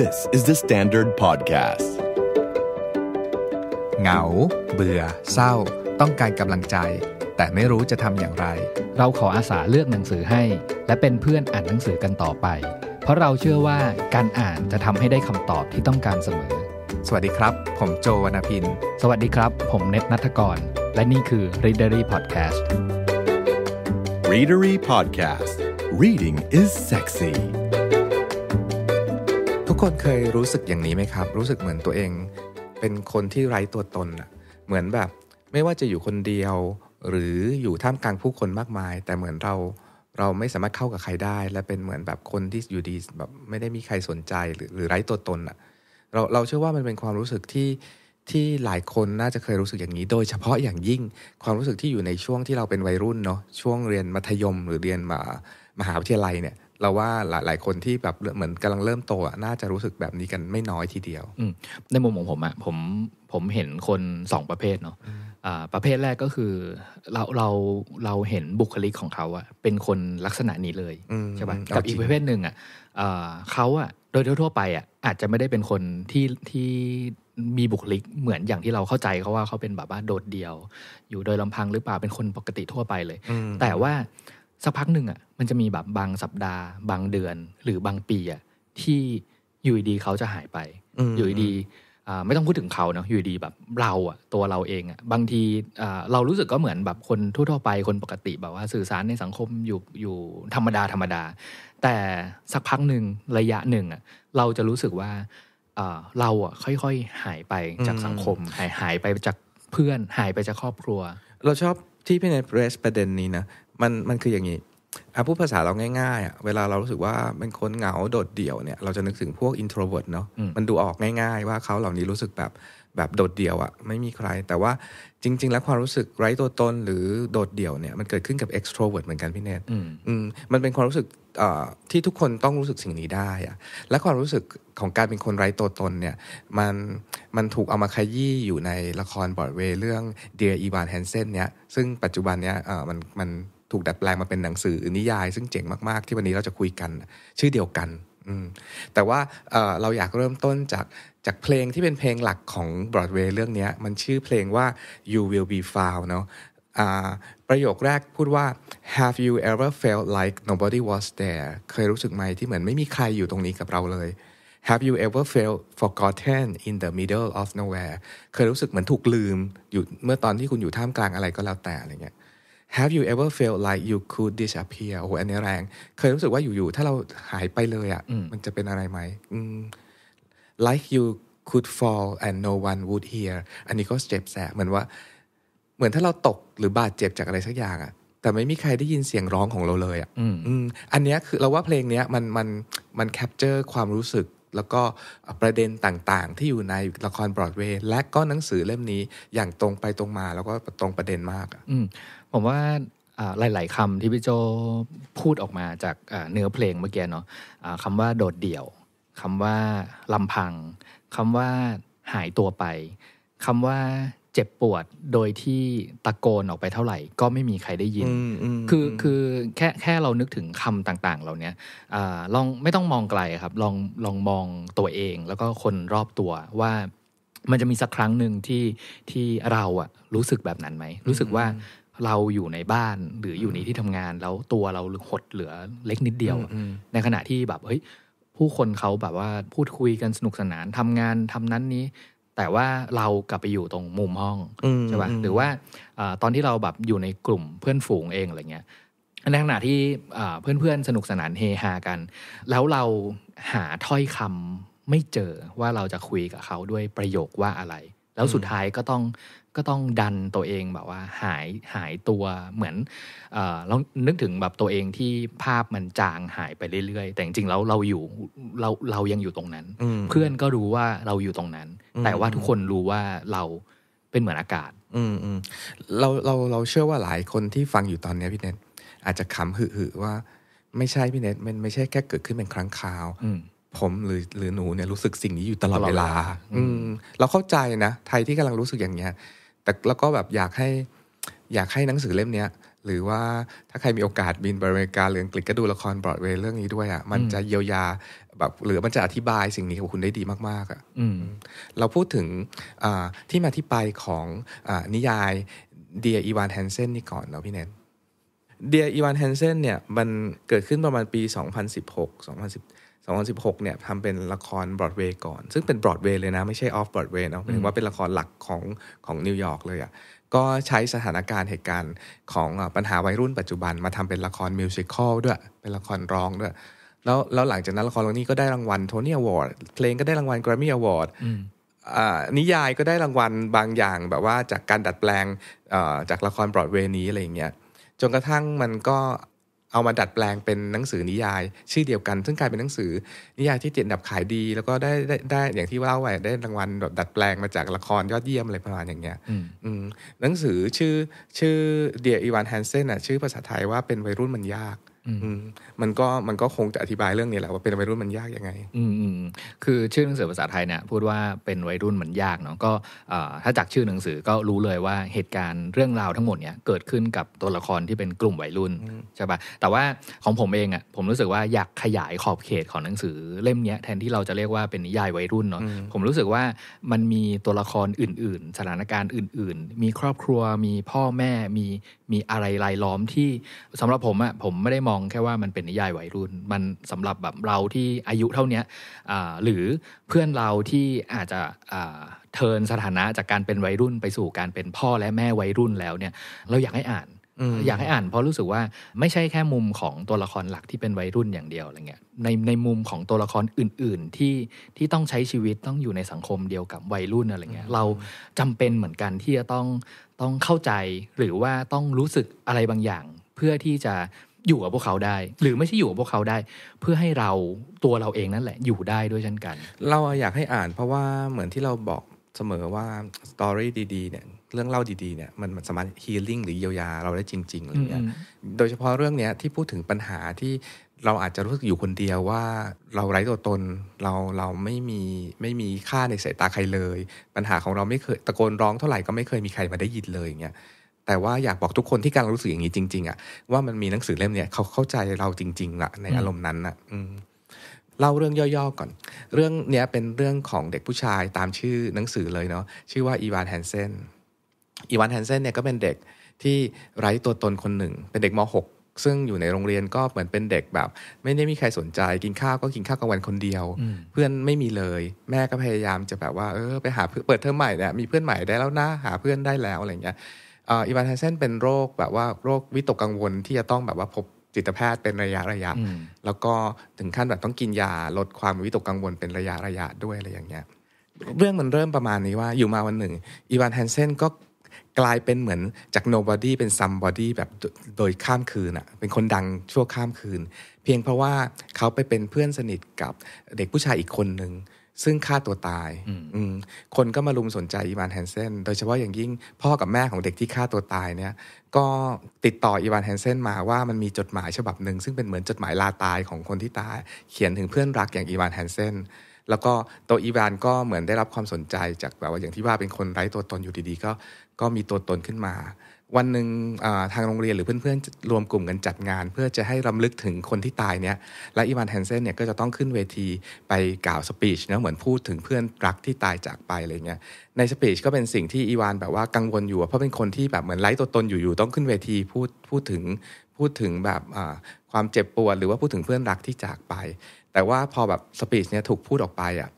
This is the Standard Podcast เหงา เบื่อ เศร้า ต้องการกำลังใจ แต่ไม่รู้จะทำอย่างไร เราขออาสาเลือกหนังสือให้ และเป็นเพื่อนอ่านหนังสือกันต่อไป เพราะเราเชื่อว่าการอ่านจะทำให้ได้คำตอบที่ต้องการเสมอ สวัสดีครับ ผมโจวนาพิน สวัสดีครับ ผมเน็ตนัทกร และนี่คือ Readery Podcast Readery Podcast Reading is sexy คนเคยรู้สึกอย่างนี้ไหมครับ รู้สึกเหมือนตัวเอง เป็นคนที่ไร้ตัวตนอะเหมือนแบบไม่ว่าจะอยู่คนเดียวหรืออยู่ท่ามกลางผู้คนมากมาย แต่เหมือนเราเราไม่สามารถเข้ากับใครได้ และเป็นเหมือนแบบคนที่อยู่ดีแบบไม่ได้มีใครสนใจหรือหรือไร้ตัวตนอะเราเราเชื่อว่ามันเป็นความรู้สึกที่ที่หลายคนน่าจะเคยรู้สึกอย่างนี้ โดยเฉพาะอย่างยิ่งความรู้สึกที่อยู่ในช่วงที่เราเป็นวัยรุ่นเนาะช่วงเรียนมัธยมหรือเรียนมามหาวิทยาลัยเนี่ยเราว่าหลาย ๆ คนที่แบบเหมือนกำลังเริ่มโตน่าจะรู้สึกแบบนี้กันไม่น้อยทีเดียวในมุมของผมอะผมผมเห็นคนสองประเภทเนาะประเภทแรกก็คือเราเราเราเห็นบุคลิกของเขาอะเป็นคนลักษณะนี้เลยใช่ป่ะกับอีกประเภทหนึ่งอะเขาอะโดยทั่วไปอะอาจจะไม่ได้เป็นคนที่ที่มีบุคลิกเหมือนอย่างที่เราเข้าใจเขาว่าเขาเป็นแบบว่าโดดเดี่ยว อยู่โดยลำพังหรือเปล่าเป็นคนปกติทั่วไปเลย แต่ว่าสักพักหนึ่งอ่ะมันจะมีแบบบางสัปดาห์บางเดือนหรือบางปีอ่ะที่อยู่ดีเขาจะหายไป อยู่ดีไม่ต้องพูดถึงเขาเนาะอยู่ดีแบบเราอ่ะตัวเราเองอ่ะบางทีเรารู้สึกก็เหมือนแบบคนทั่วไปคนปกติแบบว่าสื่อสารในสังคมอยู่อยู่ธรรมดาธรรมดา แต่สักพักหนึ่งระยะหนึ่งอ่ะเราจะรู้สึกว่า เราอ่ะค่อย ๆ หายไปจากสังคมหายหายไปจากเพื่อนหายไปจากครอบครัว เราชอบที่พี่เนทเรสประเด็นนี้นะมันมันคืออย่างนี้อาพูดภาษาเราง่ายๆ เวลาเรารู้สึกว่าเป็นคนเหงาโดดเดี่ยวเนี่ยเราจะนึกถึงพวก introvert เนาะ มันดูออกง่ายๆ ว่าเขาเหล่านี้รู้สึกแบบแบบโดดเดี่ยวอ่ะไม่มีใคร แต่ว่าจริงๆแล้วความรู้สึกไร้ตัวตนหรือโดดเดี่ยวเนี่ยมันเกิดขึ้นกับ extrovert เหมือนกันพี่เนทมมันเป็นความรู้สึกที่ทุกคนต้องรู้สึกสิ่งนี้ได้อะและความรู้สึกของการเป็นคนไร้ตัวตนเนี่ยมันมันถูกเอามาขยี้อยู่ในละครบอร์ดเว์เรื่องเดียอีวานแฮนเซนเนี่ยซึ่งปัจจุบันเนี่ยมันมันถูกดัดแปลงมาเป็นหนังสือนิยาย ซึ่งเจ๋งมากๆ ที่วันนี้เราจะคุยกันชื่อเดียวกัน แต่ว่าเราอยากเริ่มต้นจากจากเพลงที่เป็นเพลงหลักของบรอดเวย์เรื่องนี้ มันชื่อเพลงว่า you will be found เนาะประโยคแรกพูดว่า have you ever felt like nobody was there เคยรู้สึกไหมที่เหมือนไม่มีใครอยู่ตรงนี้กับเราเลย have you ever felt forgotten in the middle of nowhere เคยรู้สึกเหมือนถูกลืม อยู่เมื่อตอนที่คุณอยู่ท่ามกลางอะไรก็แล้วแต่อะไรเงี้ย have you ever felt like you could disappear โอ้โหอันนี้แรง เคยรู้สึกว่าอยู่ๆ ถ้าเราหายไปเลยอะ่ะ มันจะเป็นอะไรไหม like you could fall and no one would hear อันนี้ก็เจ็บแสบเหมือนว่า เหมือนถ้าเราตกหรือบาดเจ็บจากอะไรสักอย่างอะ่ะ แต่ไม่มีใครได้ยินเสียงร้องของเราเลยอะ่ะอันนี้คือเราว่าเพลงนี้มันมันมันแคปเจอร์ความรู้สึกแล้วก็ประเด็นต่างๆ ที่อยู่ในละครบรอดเวย์และก็หนังสือเล่มนี้อย่างตรงไปตรงมาแล้วก็ตรงประเด็นมาก อ่ะผมว่าหลายๆคำที่พี่โจพูดออกมาจากเนื้อเพลงเมื่อกี้เนาะคำว่าโดดเดี่ยวคำว่าลำพังคำว่าหายตัวไปคำว่าเจ็บปวดโดยที่ตะโกนออกไปเท่าไหร่ ก็ไม่มีใครได้ยิน คือคือแค่แค่เรานึกถึงคำต่างๆ เหล่านี้ลองไม่ต้องมองไกลครับลอง ลองมองตัวเอง แล้วก็คนรอบตัวว่ามันจะมีสักครั้งหนึ่งที่ที่เราอะรู้สึกแบบนั้นไหมรู้สึกว่าเราอยู่ในบ้านหรืออยู่ในที่ทำงาน แล้วตัวเราหดเหลือเล็กนิดเดียว ในขณะที่แบบเฮ้ยผู้คนเขาแบบว่าพูดคุยกันสนุกสนานทำงานทำนั้นนี้ แต่ว่าเรากลับไปอยู่ตรงมุมห้อง ใช่ป่ะ หรือว่า ตอนที่เราแบบอยู่ในกลุ่มเพื่อนฝูงเองอะไรเงี้ยในขณะที่เพื่อนๆ สนุกสนานเฮฮากัน แล้วเราหาถ้อยคำไม่เจอว่าเราจะคุยกับเขาด้วยประโยคว่าอะไรแล้วสุดท้ายก็ต้องก็ต้องดันตัวเองแบบว่าหายหายตัวเหมือนเออเรานึกถึงแบบตัวเองที่ภาพมันจางหายไปเรื่อยๆ แต่จริงๆแล้วเราอยู่เราเรายังอยู่ตรงนั้น เพื่อนก็รู้ว่าเราอยู่ตรงนั้น แต่ว่าทุกคนรู้ว่าเราเป็นเหมือนอากาศอืมอืมเราเราเราเชื่อว่าหลายคนที่ฟังอยู่ตอนนี้พี่เน็ตอาจจะขำหึ่ว่าไม่ใช่ พี่เน็ตมันไม่ใช่แค่เกิดขึ้นเป็นครั้งคราวผมหรือหรือหนูเนี่ยรู้สึกสิ่งนี้อยู่ตลอดเวลา อืมเราเข้าใจนะไทยที่กำลังรู้สึกอย่างเงี้ยแต่แล้วก็แบบอยากให้อยากให้ หนังสือเล่มเนี้ยหรือว่าถ้าใครมีโอกาสบินไปอเมริกาหรืองกฤษก็ดูละครบรอดเวย์เรื่องนี้ด้วยอะ่ะมันจะเยียวยาแบบหรือมันจะอธิบายสิ่งนี้ของคุณได้ดีมากๆอะ่ะเราพูดถึงที่มาที่ไปของอนิยายเดียอีวานแฮนเซนนี่ก่อนเนาะพี่เนนเดียอีวานแฮนเซนเนี่ยมันเกิดขึ้นประมาณปี2016 2010 2016 เนี่ยทำเป็นละครบรอดเวย์ก่อน ซึ่งเป็นบรอดเวย์เลยนะ ไม่ใช่ออฟบรอดเวย์เนาะหมายถึงว่าเป็นละครหลักของของนิวยอร์กเลยอะ่ะก็ใช้สถานการณ์เหตุการณ์ของปัญหาวัยรุ่นปัจจุบันมาทำเป็นละครมิวสิควลด้วยเป็นละครร้องด้วย แล้วแล้วหลังจากนั้นละครเรื่องนี้ก็ได้รางวัลโทนี่อวอร์ดเพลงก็ได้รางวัลแกรมมี่อวอร์ดนิยายก็ได้รางวัลบางอย่างแบบว่าจากการดัดแปลงจากละครบรอดเวย์นี้อะไรอย่างเงี้ยจนกระทั่งมันก็เอามาดัดแปลงเป็นหนังสือนิยาย ชื่อเดียวกันซึ่งกลายเป็นหนังสือ นิยายที่เต็ดดับขายดี แล้วก็ได้ได้ได้อย่างที่เล่าไว้ได้รางวัลดัดแปลงมาจากละครยอดเยี่ยมอะไรประมาณอย่างเงี้ยหนังสือชื่อ ชื่อเดียอีวานแฮนเซนอ่ะชื่อภาษาไทยว่าเป็นวัยรุ่นมันยากมันก็มันก็คงจะอธิบายเรื่องนี้แหละว่าเป็นวัยรุ่นมันยากยังไงอืมคือชื่อหนังสือภาษาไทยเนี่ยพูดว่าเป็นวัยรุ่นมันยากเนาะก็ ถ้าจากชื่อหนังสือก็รู้เลยว่าเหตุการณ์เรื่องราวทั้งหมดเนี่ยเกิดขึ้นกับตัวละครที่เป็นกลุ่มวัยรุ่นใช่ปะแต่ว่าของผมเองอ่ะผมรู้สึกว่าอยากขยายขอบเขตของหนังสือเล่มนี้แทนที่เราจะเรียกว่าเป็นนิยายวัยรุ่นเนาะผมรู้สึกว่ามันมีตัวละครอื่น ๆ สถานการณ์อื่น ๆ มีครอบครัวมีพ่อแม่มีมีอะไรรายล้อมที่สำหรับผมอ่ะผมไม่ได้มององแค่ว่ามันเป็นนิยายวัยรุ่น มันสำหรับแบบเราที่อายุเท่านี้หรือเพื่อนเราที่อาจจะเทินสถานะจากการเป็นวัยรุ่น ไปสู่การเป็นพ่อและแม่วัยรุ่นแล้วเนี่ย เราอยากให้อ่าน อยากให้อ่านเพราะรู้สึกว่าไม่ใช่แค่มุมของตัวละครหลักที่เป็นวัยรุ่นอย่างเดียวอะไรเงี้ย ในในมุมของตัวละครอื่นๆที่ที่ต้องใช้ชีวิตต้องอยู่ในสังคมเดียวกับวัยรุ่นอะไรเงี้ย เราจำเป็นเหมือนกันที่จะต้องต้องเข้าใจหรือว่าต้องรู้สึกอะไรบางอย่าง เพื่อที่จะอยู่กับพวกเขาได้ หรือไม่ใช่อยู่กับพวกเขาได้เพื่อให้เราตัวเราเองนั่นแหละอยู่ได้ด้วยเช่นกัน เราอยากให้อ่าน เพราะว่าเหมือนที่เราบอกเสมอว่า สตอรี่ดีๆเนี่ยเรื่องเล่าดีๆเนี่ยมันมัสามารถฮีลิ่งหรือเยียวยาเราได้จริงๆอะไรเงี้ยโดยเฉพาะเรื่องเนี้ยที่พูดถึงปัญหาที่เราอาจจะรู้สึกอยู่คนเดียวว่าเราไร้ตัวตน เราเราไม่มีไม่มีค่าในสายตาใครเลย ปัญหาของเราไม่เคยตะโกนร้องเท่าไหร่ก็ไม่เคยมีใครมาได้ยินเลยอย่างเงี้ยแต่ว่าอยากบอกทุกคนที่กำลังรู้สึกอย่างนี้จริงๆอะ่ะว่ามันมีหนังสือเล่มเนี้ยเขาเข้าใจเราจริงๆละในอารมณ์นั้นอ่ะเล่าเรื่องย่อๆก่อน เรื่องเนี้ยเป็นเรื่องของเด็กผู้ชายตามชื่อหนังสือเลยเนาะชื่อว่าอีวานแฮนเซนอีวานแฮนเซนเนี่ยก็เป็นเด็กที่ไร้ตัวตนคนหนึ่งเป็นเด็กม .6 ซึ่งอยู่ในโรงเรียนก็เหมือนเป็นเด็กแบบ ไม่ได้มีใครสนใจกินข้าวก็กินข้าวกลางวันคนเดียว เพื่อนไม่มีเลยแม่ก็พยายามจะแบบว่าเออไปหาเปิดเทอมใหม่เนี่ยมีเพื่อนใหม่ได้แล้วนะหาเพื่อนได้แล้วอะไรเงี้ยอีวานแฮเซนเป็นโรคแบบว่าโรควิตกกังวลที่จะต้องแบบว่าพบจิตแพทย์เป็นระยะระยะ แล้วก็ถึงขั้นแบบต้องกินยาลดความวิตกกังวลเป็นระยะระยะด้วยอะไรอย่างเงี้ย เรื่องมันเริ่มประมาณนี้ว่าอยู่มาวันหนึ่งอีวานแฮนเซนก็กลายเป็นเหมือนจากโนบอดี้เป็นซัมบอดี้แบบโดยข้ามคืนอะ่ะเป็นคนดังชั่วข้ามคืน เพียงเพราะว่าเขาไปเป็นเพื่อนสนิทกับเด็กผู้ชายอีกคนหนึ่งซึ่งฆ่าตัวตาย คนก็มาลุมสนใจอีวานแฮนเซนโดยเฉพาะอย่างยิ่งพ่อกับแม่ของเด็กที่ฆ่าตัวตายเนี่ย ก็ติดต่ออีวานแฮนเซนมาว่ามันมีจดหมายฉบับหนึ่งซึ่งเป็นเหมือนจดหมายลาตายของคนที่ตาย เขียนถึงเพื่อนรักอย่างอีวานแฮนเซนแล้วก็ตัวอีวานก็เหมือนได้รับความสนใจจากแบบว่าอย่างที่ว่าเป็นคนไร้ตัวตนอยู่ดีๆ ก็ ก็มีตัวตนขึ้นมาวันหนึ่งทางโรงเรียนหรือเพื่อนๆรวมกลุ่มกันจัดงานเพื่อจะให้รำลึกถึงคนที่ตายเนี่ยและอีวานแฮนเซนเนี่ยก็จะต้องขึ้นเวทีไปกล่าวสปีชนะเหมือนพูดถึงเพื่อนรักที่ตายจากไปอะไรเงี้ยในสปีชก็เป็นสิ่งที่อีวานแบบว่ากังวลอยู่เพราะเป็นคนที่แบบเหมือนไร้ตัวตนอยู่ๆต้องขึ้นเวทีพูดพูดถึงพูดถึงแบบความเจ็บปวดหรือว่าพูดถึงเพื่อนรักที่จากไป แต่ว่าพอแบบสปีชเนี่ยถูกพูดออกไปอ่ะ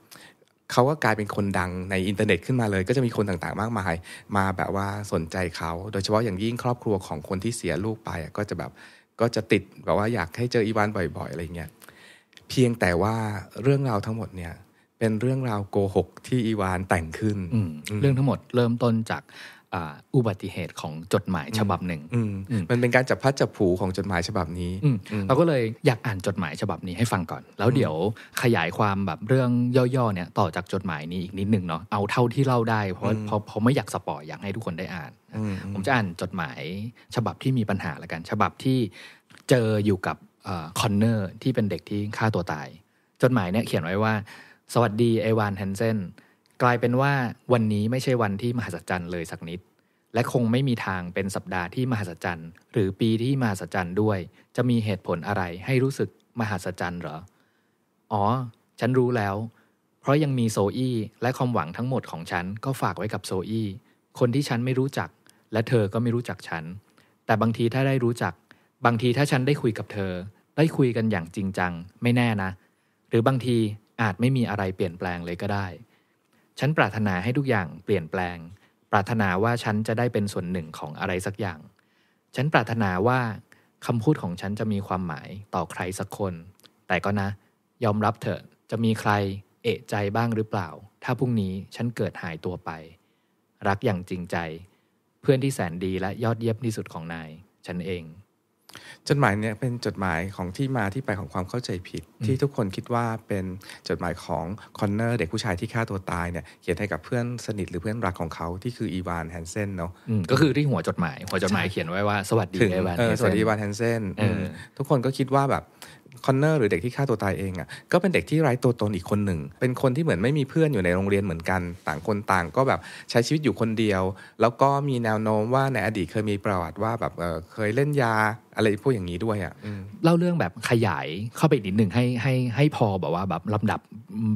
เขาก็กลายเป็นคนดังในอินเทอร์เน็ตขึ้นมาเลย ก็จะมีคนต่างๆมากมาย มาแบบว่าสนใจเขา โดยเฉพาะอย่างยิ่งครอบครัวของคนที่เสียลูกไปก็จะแบบก็จะติดแบบว่าอยากให้เจออีวานบ่อยๆอะไรเงี้ยเพียงแต่ว่าเรื่องราวทั้งหมดเนี่ย เป็นเรื่องราวโกหกที่อีวานแต่งขึ้นเรื่องทั้งหมดเริ่มต้นจากอุบัติเหตุของจดหมายฉบับหนึ่งมันเป็นการจับพัดจับผูของจดหมายฉบับนี้เราก็เลยอยากอ่านจดหมาย ฉบับนี้ให้ฟังก่อน แล้วเดี๋ยวขยายความแบบเรื่องย่อๆเนี่ยต่อจากจดหมายนี้อีกนิดนึงเนาะเอาเท่าที่เล่าได้เพราะเพราะเพราะไม่อยากสปอยอยากให้ทุกคนได้อ่านผมจะอ่านจดหมายฉบับที่มีปัญหาละกัน ฉบับที่เจออยู่กับคอนเนอร์ที่เป็นเด็กที่ฆ่าตัวตายจดหมายเนี่ยเขียนไว้ว่า สวัสดีไอวานแฮนเซนกลายเป็นว่าวันนี้ไม่ใช่วันที่มหัศจรรย์เลยสักนิด และคงไม่มีทางเป็นสัปดาห์ที่มหัศจรรย์หรือปีที่มหัศจรรย์ด้วย จะมีเหตุผลอะไรให้รู้สึกมหัศจรรย์หรอ อ๋อ ฉันรู้แล้ว เพราะยังมีโซอี้และความหวังทั้งหมดของฉันก็ฝากไว้กับโซอี้ คนที่ฉันไม่รู้จัก และเธอก็ไม่รู้จักฉัน แต่บางทีถ้าได้รู้จัก บางทีถ้าฉันได้คุยกับเธอ ได้คุยกันอย่างจริงจังไม่แน่นะ หรือบางทีอาจไม่มีอะไรเปลี่ยนแปลงเลยก็ได้ฉันปรารถนาให้ทุกอย่างเปลี่ยนแปลง ปรารถนาว่าฉันจะได้เป็นส่วนหนึ่งของอะไรสักอย่าง ฉันปรารถนาว่าคำพูดของฉันจะมีความหมายต่อใครสักคน แต่ก็นะ ยอมรับเถอะ จะมีใครเอะใจบ้างหรือเปล่า ถ้าพรุ่งนี้ฉันเกิดหายตัวไป รักอย่างจริงใจ เพื่อนที่แสนดีและยอดเยี่ยมที่สุดของนาย ฉันเองจดหมายเนี่ยเป็นจดหมายของที่มาที่ไปของความเข้าใจผิด ที่ทุกคนคิดว่าเป็นจดหมายของคอนเนอร์ เด็กผู้ชายที่ฆ่าตัวตายเนี่ยเขียนให้กับเพื่อนสนิทหรือเพื่อนรักของเขา ที่คืออีวานแฮนเซนเนาะก็คือที่หัวจดหมายหัวจดหมายเขียนไว้ว่าสวัสดีอีวานสวัสดีอีวานแฮนเซนทุกคนก็คิดว่าแบบคอนเนอร์หรือเด็กที่ฆ่าตัวตายเองอ่ะก็เป็นเด็กที่ไร้ตัวตนอีกคนหนึ่งเป็นคนที่เหมือนไม่มีเพื่อนอยู่ในโรงเรียนเหมือนกันต่างคนต่าง ก็แบบใช้ชีวิตอยู่คนเดียว แล้วก็มีแนวโน้มว่าในอดีตเคยมีประวัติว่าแบบเเคยเล่นยาอะไรพวกอย่างนี้ด้วยอะ่ะเล่าเรื่องแบบขยายเข้าไปอีกนิดหนึ่งให้ให้ให้พอแบบว่าแบบลำดับ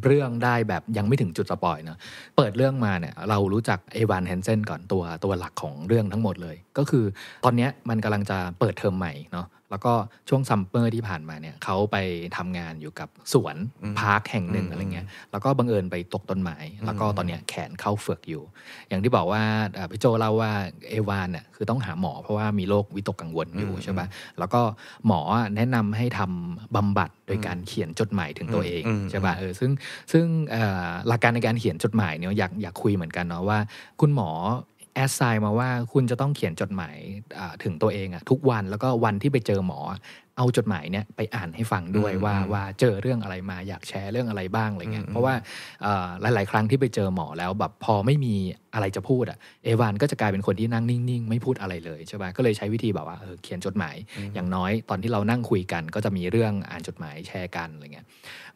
เรื่องได้แบบยังไม่ถึงจุดสปอยเนาะเปิดเรื่องมาเนี่ยเรารู้จักเอวานแฮนเซนก่อนตัวตัวหลักของเรื่องทั้งหมดเลย ก็คือตอนนี้มันกำลังจะเปิดเทอมใหม่เนาะแล้วก็ช่วงซัมเมอร์ที่ผ่านมาเนี่ยเขาไปทำงานอยู่กับสวนพาร์คแห่งหนึ่งอะไรเงี้ยแล้วก็บังเอิญไปตกต้นไม้แล้วก็ตอนเนี้ยแขนเข้าเฟือกอยู่ อย่างที่บอกว่าพี่โจเล่าว่าเอวานเนี่ยคือต้องหาหมอเพราะว่ามีโรควิตกกังวลอยู่ใช่ปะแล้วก็หมอแนะนำให้ทำบำบัดโดยการเขียนจดหมายถึงตัวเองใช่ป่ะเออซึ่งซึ่งหลักการในการเขียนจดหมายเนี่ยอยากอยากคุยเหมือนกันเนาะว่าคุณหมอแอสไซน์มาว่าคุณจะต้องเขียนจดหมายถึงตัวเองอะทุกวันแล้วก็วันที่ไปเจอหมอเอาจดหมายเนี่ยไปอ่านให้ฟังด้วยว่าว่าเจอเรื่องอะไรมาอยากแชร์เรื่องอะไรบ้างอะไรเงี้ยเพราะว่าหลาย ๆ ครั้งที่ไปเจอหมอแล้วแบบพอไม่มีอะไรจะพูดอะเอวานก็จะกลายเป็นคนที่นั่งนิ่ง ๆ ไม่พูดอะไรเลยใช่ป่ะก็เลยใช้วิธีแบบว่าเออเขียนจดหมายอย่างน้อยตอนที่เรานั่งคุยกัน ก็จะมีเรื่องอ่านจดหมายแชร์กันอะไรเงี้ย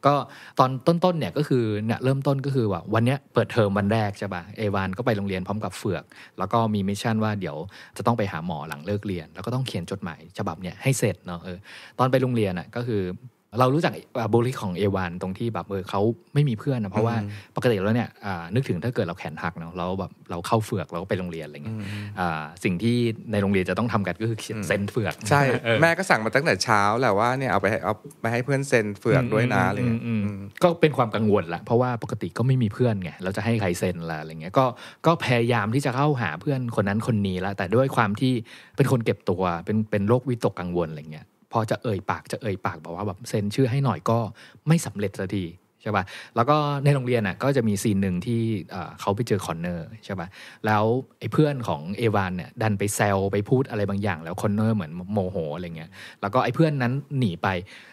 ก็ตอนต้นๆเนี่ยก็คือเนี่ยเริ่มต้นก็คือว่าวันนี้เปิดเทอมวันแรกใช่ปะเอวานก็ไปโรงเรียนพร้อมกับเฟือก แล้วก็มีมิชชั่นว่าเดี๋ยวจะต้องไปหาหมอหลังเลิกเรียน แล้วก็ต้องเขียนจดหมายฉบับเนี่ยให้เสร็จเนาะเออตอนไปโรงเรียนอ่ะก็คือเรารู้จักบุริของเอวานตรงที่แบบเออเขาไม่มีเพื่อนนะเพราะว่าปกติแล้วเนี่ยนึกถึงถ้าเกิดเราแขนหักเนาะเราแบบเราเข้าเฟือกเราก็ไปโรงเรียนอะไรเงี้ยสิ่งที่ในโรงเรียนจะต้องทำกันก็คือเซ็นเฟือก ใช่แม่ก็สั่งมาตั้งแต่เช้าแหละว่าเนี่ยเอาไปเอาไปให้เพื่อนเซ็นเฟือกด้วยนะเลยก็เป็นความกังวลละเพราะว่าปกติก็ไม่มีเพื่อนไงเราจะให้ใครเซ็นละอะไรเงี้ยก็ก็พยายามที่จะเข้าหาเพื่อนคนนั้นคนนี้ละแต่ด้วยความที่เป็นคนเก็บตัวเป็นเป็นโรควิตกกังวลอะไรเงี้ยพอจะเอ่ยปากจะเอ่ยปากบอกว่าแบบเซ็นชื่อให้หน่อยก็ไม่สำเร็จสักทีช่ป่ะแล้วก็ในโรงเรียนอ่ะก็จะมีซีนหนึ่งที่เขาไปเจอคอนเนอร์ ใช่ป่ะ แล้วไอ้เพื่อนของเอวานเนี่ยดันไปแซวไปพูดอะไรบางอย่างแล้วคอนเนอร์เหมือนโมโหอะไรเงี้ย แล้วก็ไอ้เพื่อนนั้นหนีไป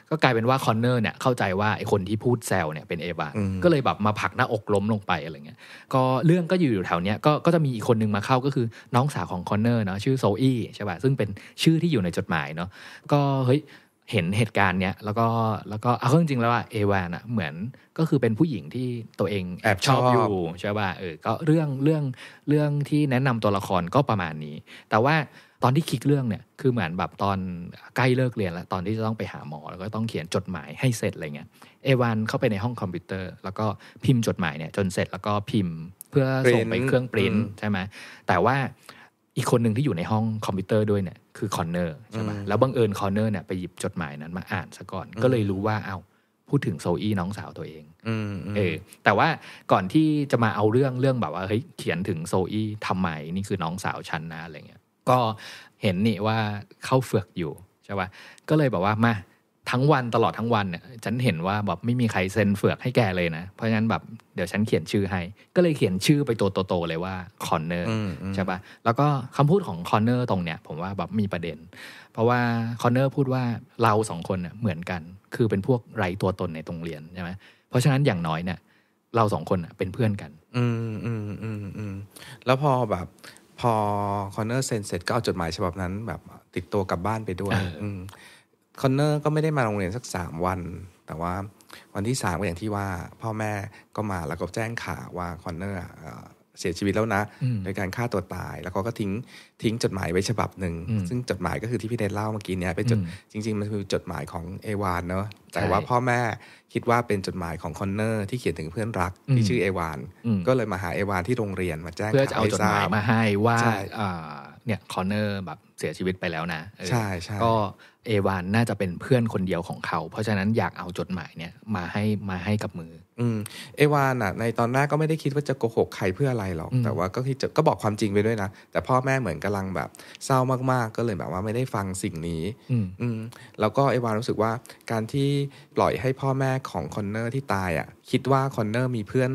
ก็กลายเป็นว่าคอนเนอร์เนี่ยเข้าใจว่าไอ้คนที่พูดแซวเนี่ยเป็นเอวานก็เลยแบบมาผลักหน้าอกล้มลงไปอะไรเงี้ยก็เรื่องก็อยู่อยู่แถวเนี้ยก็ก็จะมีอีกคนนึงมาเข้าก็คือน้องสาวของคอนเนอร์เนาะชื่อโซอี้ใช่ป่ะซึ่งเป็นชื่อที่อยู่ในจดหมายเนาะก็เฮ้ยเห็นเหตุการณ์เนี้ยแล้วก็แล้วก็ เอาจริงๆแล้วว่าเอวานอะเหมือนก็คือเป็นผู้หญิงที่ตัวเองแอบชอบอยู่ใช่ป่ะเออก็เรื่องเรื่องเรื่องที่แนะนำตัวละครก็ประมาณนี้ แต่ว่าตอนที่คลิกเรื่องเนี่ยคือเหมือนแบบตอนใกล้เลิกเรียนแล้วตอนที่จะต้องไปหาหมอ แล้วก็ต้องเขียนจดหมายให้เสร็จอะไรเงี้ยเอวานเข้าไปในห้องคอมพิวเตอร์ แล้วก็พิมพ์จดหมายเนี่ยจนเสร็จแล้วก็พิมพ์เพื่อส่งไปเครื่องปริ้นใช่ไหมแต่ว่าีกคนหนึ่งที่อยู่ในห้องคอมพิวเตอร์ด้วยเนี่ยคือคอนเนอร์ใช่ไหมแล้วบังเอิญคอนเนอร์ เนี่ยไปหยิบจดหมายนั้นมาอ่านซะก่อนก็เลยรู้ว่าเอาพูดถึงโซอี้น้องสาวตัวเองเออ แต่ว่าก่อนที่จะมาเอาเรื่องเรื่องแบบว่าเฮ้ยเขียนถึงโซอี้ทำไม นี่คือน้องสาวฉันนะ อะไรเงี้ย ก็เห็นนี่ว่าเข้าเฟือกอยู่ ใช่ป่ะก็เลยบอกว่ามาทั้งวันตลอดทั้งวันเนี่ยฉันเห็นว่าแบบไม่มีใครเซ็นเฟือกให้แกเลยนะ เพราะงั้นแบบเดี๋ยวฉันเขียนชื่อให้ ก็เลยเขียนชื่อไปตัวโตๆเลยว่าคอนเนอร์ใช่ปะแล้วก็คำพูดของคอนเนอร์ตรงเนี้ยผมว่าแบบมีประเด็น เพราะว่าคอนเนอร์พูดว่าเราสองคนเหมือนกัน คือเป็นพวกไร้ตัวตนในตรงเรียนใช่ไหมเพราะฉะนั้นอย่างน้อยเนี่ยเราสองคนเป็นเพื่อนกัน อืมอืมอืมอืมแล้วพอแบบพอคอนเนอร์เซ็นเสร็จก็เอาจดหมายฉบับนั้นแบบติดตัวกลับบ้านไปด้วยอืมคอนเนอร์ก็ไม่ได้มาโรงเรียนสักสามวัน แต่ว่าวันที่สามก็อย่างที่ว่าพ่อแม่ก็มาแล้วก็แจ้งข่าวว่าคอนเนอร์เสียชีวิตแล้วนะโดยการฆ่าตัวตาย แล้วก็ก็ทิ้งทิ้งจดหมายไว้ฉบับหนึ่ง ซึ่งจดหมายก็คือที่พี่เดชเล่าเมื่อกี้เนี้ยเป็นจดจริง ๆมันคือจดหมายของเอวานเนาะแต่ว่าพ่อแม่คิดว่าเป็นจดหมายของคอนเนอร์ที่เขียนถึงเพื่อนรักที่ชื่อเอวานก็เลยมาหาเอวานที่โรงเรียนมาแจ้งเพื่อจะเอาจดหมายมาให้ว่าเนี่ยคอนเนอร์แบบเสียชีวิตไปแล้วนะใช่ใช่ก็เอวานน่าจะเป็นเพื่อนคนเดียวของเขา เพราะฉะนั้นอยากเอาจดหมายเนี่ยมาให้มาให้กับมือ อืมเอวานอ่ะ ในตอนแรกก็ไม่ได้คิดว่าจะโกหกใครเพื่ออะไรหรอกแต่ว่าก็คิดก็บอกความจริงไปด้วยนะ แต่พ่อแม่เหมือนกำลังแบบเศร้ามากๆ ก็เลยแบบว่าไม่ได้ฟังสิ่งนี้อืมแล้วก็เอวานรู้สึกว่าการที่ปล่อยให้พ่อแม่ของคอนเนอร์ที่ตายอ่ะ คิดว่าคอนเนอร์มีเพื่อน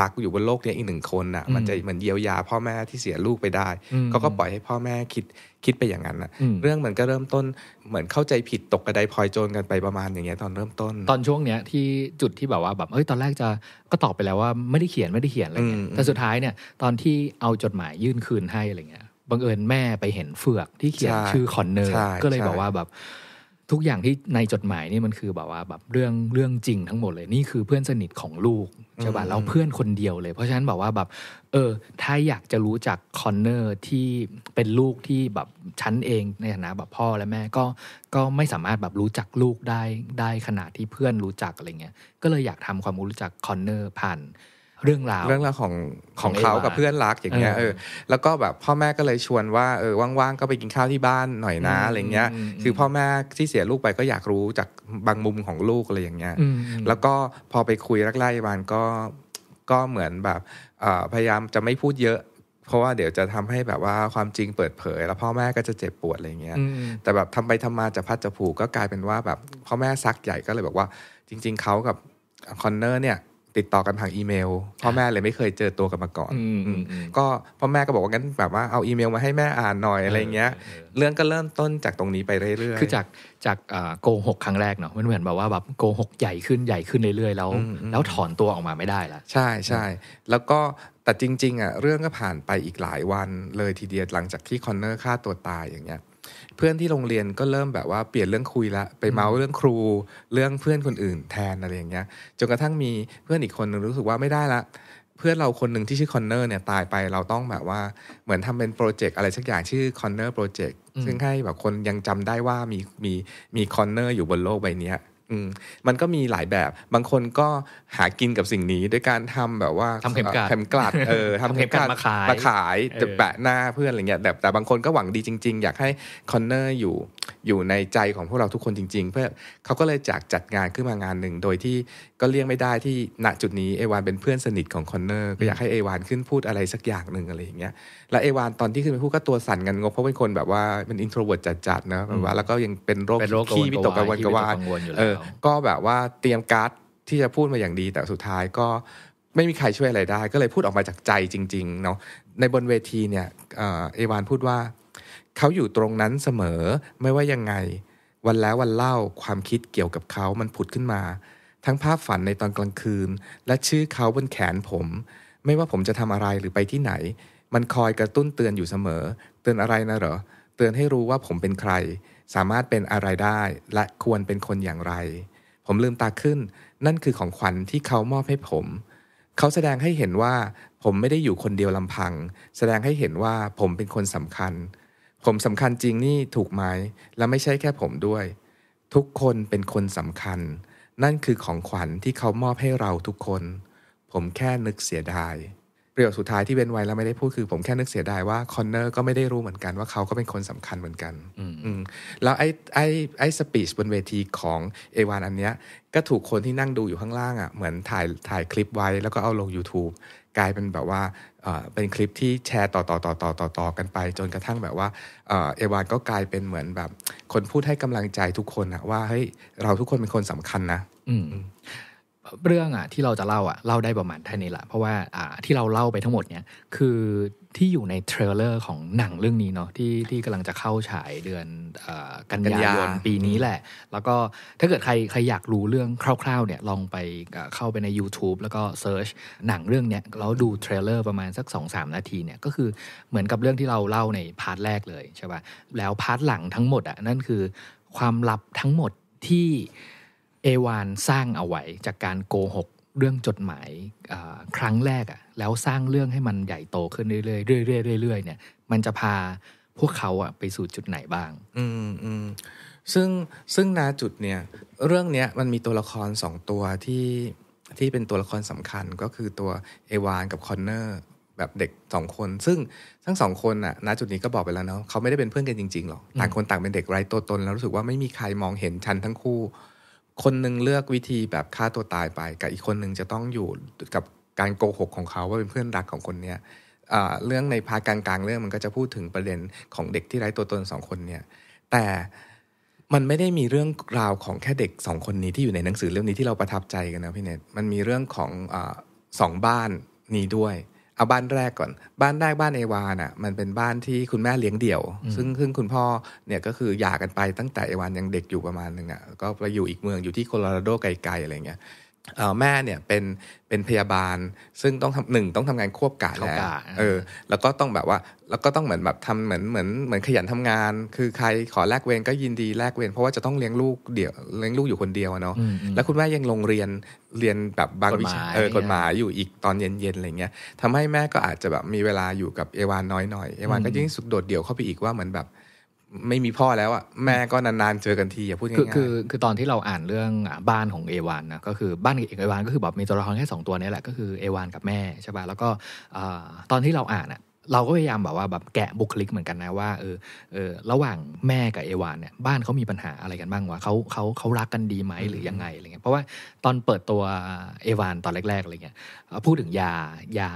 รักอยู่บนโลกนี้อีกหนึ่งคนน่ะมันจะเหมือนเยียวยาพ่อแม่ที่เสียลูกไปได้ก็ก็ปล่อยให้พ่อแม่คิดคิดไปอย่างนั้นนะเรื่องมันก็เริ่มต้นเหมือนเข้าใจผิดตกกระไดพลอยโจรกันไปประมาณอย่างเงี้ยตอนเริ่มต้น ตอนช่วงเนี้ยที่จุดที่แบบว่า แบบ เอ้ยตอนแรกจะก็ตอบไปแล้วว่าไม่ได้เขียนไม่ได้เขียนอะไรเงี้ยแต่สุดท้ายเนี่ย ตอนที่เอาจดหมายยื่นคืนให้อะไรเงี้ยบังเอิญแม่ไปเห็นเฟือกที่เขียนชื่อคอนเนอร์ก็เลยบอกว่าแบบทุกอย่างที่ในจดหมายนี่มันคือแบบว่าแบบเรื่องเรื่องจริงทั้งหมดเลยนี่คือเพื่อนสนิทของลูกใช่ป่ะแล้วเพื่อนคนเดียวเลย เพราะฉะนั้นบอกว่าแบบเออถ้าอยากจะรู้จักคอนเนอร์ที่เป็นลูกที่แบบชั้นเองในฐานะแบบพ่อและแม่ ก็ก็ไม่สามารถแบบรู้จักลูกได้ได้ขนาดที่เพื่อนรู้จักอะไรเงี้ยก็เลยอยากทำความรู้จักคอนเนอร์ผ่านเรื่องราวเรื่องราวของของเขากับเพื่อนรักอย่างเงี้ย เออ แล้วก็แบบพ่อแม่ก็เลยชวนว่า เออว่างๆ ก็ไปกินข้าวที่บ้านหน่อยนะอะไรเงี้ย คือพ่อแม่ที่เสียลูกไปก็อยากรู้จากบางมุมของลูกอะไรอย่างเงี้ย แล้วก็พอไปคุยรักไล่บานก็ ก็เหมือนแบบพยายามจะไม่พูดเยอะ เพราะว่าเดี๋ยวจะทำให้แบบว่าความจริงเปิดเผย แล้วพ่อแม่ก็จะเจ็บปวดอะไรเงี้ย แต่แบบทำไปทำมาจะพัดจะผูกก็กลายเป็นว่าแบบพ่อแม่ซักใหญ่ก็เลยบอกว่าจริง ๆเขากับคอนเนอร์เนี่ยติดต่อกันทางอีเมลพ่อแม่เลยไม่เคยเจอตัวกันมาก่อนก็พ่อแม่ก็บอกว่างั้นแบบว่าเอาอีเมลมาให้แม่อ่านหน่อยอะไรเงี้ย เรื่องก็เริ่มต้นจากตรงนี้ไปเรื่อยๆคือจากจากโกหกครั้งแรกเนาะมันเหมือนแบบว่าแบบโกหกใหญ่ขึ้นใหญ่ขึ้นเรื่อยๆแล้ว แล้วถอนตัวออกมาไม่ได้ละใช่ใช่แล้วก็แต่จริงๆอ่ะเรื่องก็ผ่านไปอีกหลายวันเลยทีเดียวหลังจากที่คอนเนอร์ฆ่าตัวตายอย่างเงี้ยเพื่อนที่โรงเรียนก็เริ่มแบบว่าเปลี่ยนเรื่องคุยละ ไปเมาเรื่องครู เรื่องเพื่อนคนอื่นแทนอะไรอย่างเงี้ยจนกระทั่งมีเพื่อนอีกคนนึงรู้สึกว่าไม่ได้ละเพื่อนเราคนหนึ่งที่ชื่อคอนเนอร์เนี่ยตายไปเราต้องแบบว่าเหมือนทำเป็นโปรเจกต์อะไรสักอย่างชื่อคอนเนอร์โปรเจกต์ซึ่งให้แบบคนยังจำได้ว่ามีมีมีคอนเนอร์อยู่บนโลกใบนี้อืมมันก็มีหลายแบบ บางคนก็หากินกับสิ่งนี้ ด้วยการทำแบบว่าทำเข็มกลัดเข็มกลัดเออทำเข็มกลัดมาขายมาขายจะแปะหน้าเพื่อนอะไรเงี้ยแต่แต่บางคนก็หวังดีจริงๆ อยากให้คอนเนอร์อยู่อยู่ในใจของพวกเราทุกคนจริงๆ เพื่อเขาก็เลยจากจัดงานขึ้นมางานหนึ่งโดยที่ก็เลี่ยงไม่ได้ที่ณจุดนี้เอวานเป็นเพื่อนสนิทของคอนเนอร์ก็อยากให้เอวานขึ้นพูดอะไรสักอย่างหนึ่งอะไรอย่างเงี้ยแล้วเอวานตอนที่ขึ้นไปพูดก็ตัวสั่นกันงกเพราะเป็นคนแบบว่าเป็นอินโทรเวิร์ตจัดๆนะแบบว่าแล้วก็ยังเป็นโรคขี้วิตกกังวลกังวลเออก็แบบว่าเตรียมการ์ดที่จะพูดมาอย่างดีแต่สุดท้ายก็ไม่มีใครช่วยอะไรได้ ก็เลยพูดออกมาจากใจจริงๆเนาะในบนเวทีเนี่ยเอวานพูดว่าเขาอยู่ตรงนั้นเสมอ ไม่ว่ายังไง วันแล้ววันเล่าความคิดเกี่ยวกับเขามันผุดขึ้นมาทั้งภาพฝันในตอนกลางคืน และชื่อเขาบนแขนผม ไม่ว่าผมจะทำอะไรหรือไปที่ไหน มันคอยกระตุ้นเตือนอยู่เสมอเตือนอะไรนะเหรอเตือนให้รู้ว่าผมเป็นใคร สามารถเป็นอะไรได้ และควรเป็นคนอย่างไร ผมลืมตาขึ้น นั่นคือของขวัญที่เขามอบให้ผม เขาแสดงให้เห็นว่าผมไม่ได้อยู่คนเดียวลำพัง แสดงให้เห็นว่าผมเป็นคนสำคัญผมสำคัญจริงนี่ถูกไหมและไม่ใช่แค่ผมด้วย ทุกคนเป็นคนสำคัญนั่นคือของขวัญที่เขามอบให้เราทุกคน ผมแค่นึกเสียดายประโยคสุดท้ายที่เว้นไว้แล้วไม่ได้พูด คือผมแค่นึกเสียดายว่าคอนเนอร์ก็ไม่ได้รู้เหมือนกัน ว่าเขาก็เป็นคนสำคัญเหมือนกันแล้วไอ้ไอ้ไอ้สปีชบนเวทีของเอวานอันเนี้ยก็ถูกคนที่นั่งดูอยู่ข้างล่างอ่ะ เหมือนถ่ายถ่ายคลิปไว้ แล้วก็เอาลง YouTube กลายเป็นแบบว่าเป็นคลิปที่แชร์ต่อต่อต่อต่อต่อต่อกันไป จนกระทั่งแบบว่าเอวานก็กลายเป็นเหมือนแบบ คนพูดให้กำลังใจทุกคนอะว่าเฮ้ยเราทุกคนเป็นคนสำคัญนะอืเรื่องอะที่เราจะเล่าอะเล่าได้ประมาณแค่นี้แหละ เพราะว่าที่เราเล่าไปทั้งหมดเนี่ยคือที่อยู่ในเทรลเลอร์ของหนังเรื่องนี้เนาะที่ที่กำลังจะเข้าฉายเดือนกันยายนปีนี้แหละ แล้วก็ถ้าเกิดใครใครอยากรู้เรื่องคร่าวๆเนี่ยลองไปเข้าไปใน YouTube แล้วก็เซิร์ชหนังเรื่องเนี้ยแล้วดูเทรลเลอร์ประมาณสัก 2-3 นาทีเนี่ยก็คือเหมือนกับเรื่องที่เราเล่าในพาร์ทแรกเลยใช่ป่ะแล้วพาร์ทหลังทั้งหมดอ่ะนั่นคือความลับทั้งหมดที่เอวานสร้างเอาไว้จากการโกหกเรื่องจดหมายครั้งแรกอะแล้วสร้างเรื่องให้มันใหญ่โตขึ้นเรื่อยๆเรื่อยๆเรื่อยๆเนี่ยมันจะพาพวกเขาอะไปสู่จุดไหนบ้างอืมอืมซึ่งซึ่งนาจุดเนี่ยเรื่องเนี้ยมันมีตัวละครสองตัวที่ที่เป็นตัวละครสำคัญก็คือตัวเอวานกับคอนเนอร์แบบเด็กสองคน ซึ่งทั้งสองคนน่ะณจุดนี้ก็บอกไปแล้วเนาะเขาไม่ได้เป็นเพื่อนกันจริงๆหรอกต่างคนต่างเป็นเด็กไร้ตัวตนแล้วรู้สึกว่าไม่มีใครมองเห็นชั้นทั้งคู่คนหนึ่งเลือกวิธีแบบฆ่าตัวตายไป กับอีกคนหนึ่งจะต้องอยู่กับการโกหกของเขาว่าเป็นเพื่อนรักของคนเนี้ยเรื่องในภาคกลางๆเรื่องมันก็จะพูดถึงประเด็นของเด็กที่ไร้ตัวตนสองคนเนี่ยแต่ มันไม่ได้มีเรื่องราวของแค่เด็กสองคนนี้ที่อยู่ในหนังสือเรื่องนี้ที่เราประทับใจกันนะพี่เนตมันมีเรื่องของอสองบ้านนี้ด้วยเอาบ้านแรกก่อน บ้านแรกบ้านเอวาน่ะมันเป็นบ้านที่คุณแม่เลี้ยงเดี่ยว ซึ่งซึ่งคุณพ่อเนี่ยก็คือหย่ากันไปตั้งแต่เอวานยังเด็กอยู่ประมาณนึงอ่ะก็ไปอยู่อีกเมืองอยู่ที่โคโลราโดไกลๆ อะไรเงี้ยแม่เนี่ยเป็นเป็นพยาบาลซึ่งต้องทำหนึ่งต้องทำงานควบกะแล้วเออแล้วก็ต้องแบบว่าแล้วก็ต้องเหมือนแบบทำเหมือนเหมือนเหมือนขยันทำงาน คือใครขอแลกเวรก็ยินดีแลกเวรเพราะว่าจะต้องเลี้ยงลูกเดี่ยวเลี้ยงลูกอยู่คนเดียวเนาะแล้วคุณแม่ยังลงเรียนเรียนแบบบางวิชาเออกฎหมายอยู่อีกตอนเย็นๆอะไรเงี้ยทำให้แม่ก็อาจจะแบบมีเวลาอยู่กับเอวานน้อยหน่อยเอวานก็ยิ่งสุดโดดเดี่ยวเข้าไปอีกว่าเหมือนแบบไม่มีพ่อแล้วอะแม่ก็นานๆเจอกันที อย่าพูดง่ายๆคือคือตอนที่เราอ่านเรื่องบ้านของเอวานนะก็คือบ้านเอวานก็คือแบบมีตัวละครแค่สองตัวนี้แหละก็คือเอวานกับแม่ใช่ป่ะแล้วก็ตอนที่เราอ่านอะเราก็พยายามแบบว่าแบบแกะบุคลิกเหมือนกันนะว่าเออ เออ ระหว่างแม่กับเอวานเนี่ยบ้านเขามีปัญหาอะไรกันบ้างวะเขาเขาเขารักกันดีไหมหรือยังไงอะไรเงี้ยเพราะว่าตอนเปิดตัวเอวานตอนแรกๆอะไรเงี้ยพูดถึงยายา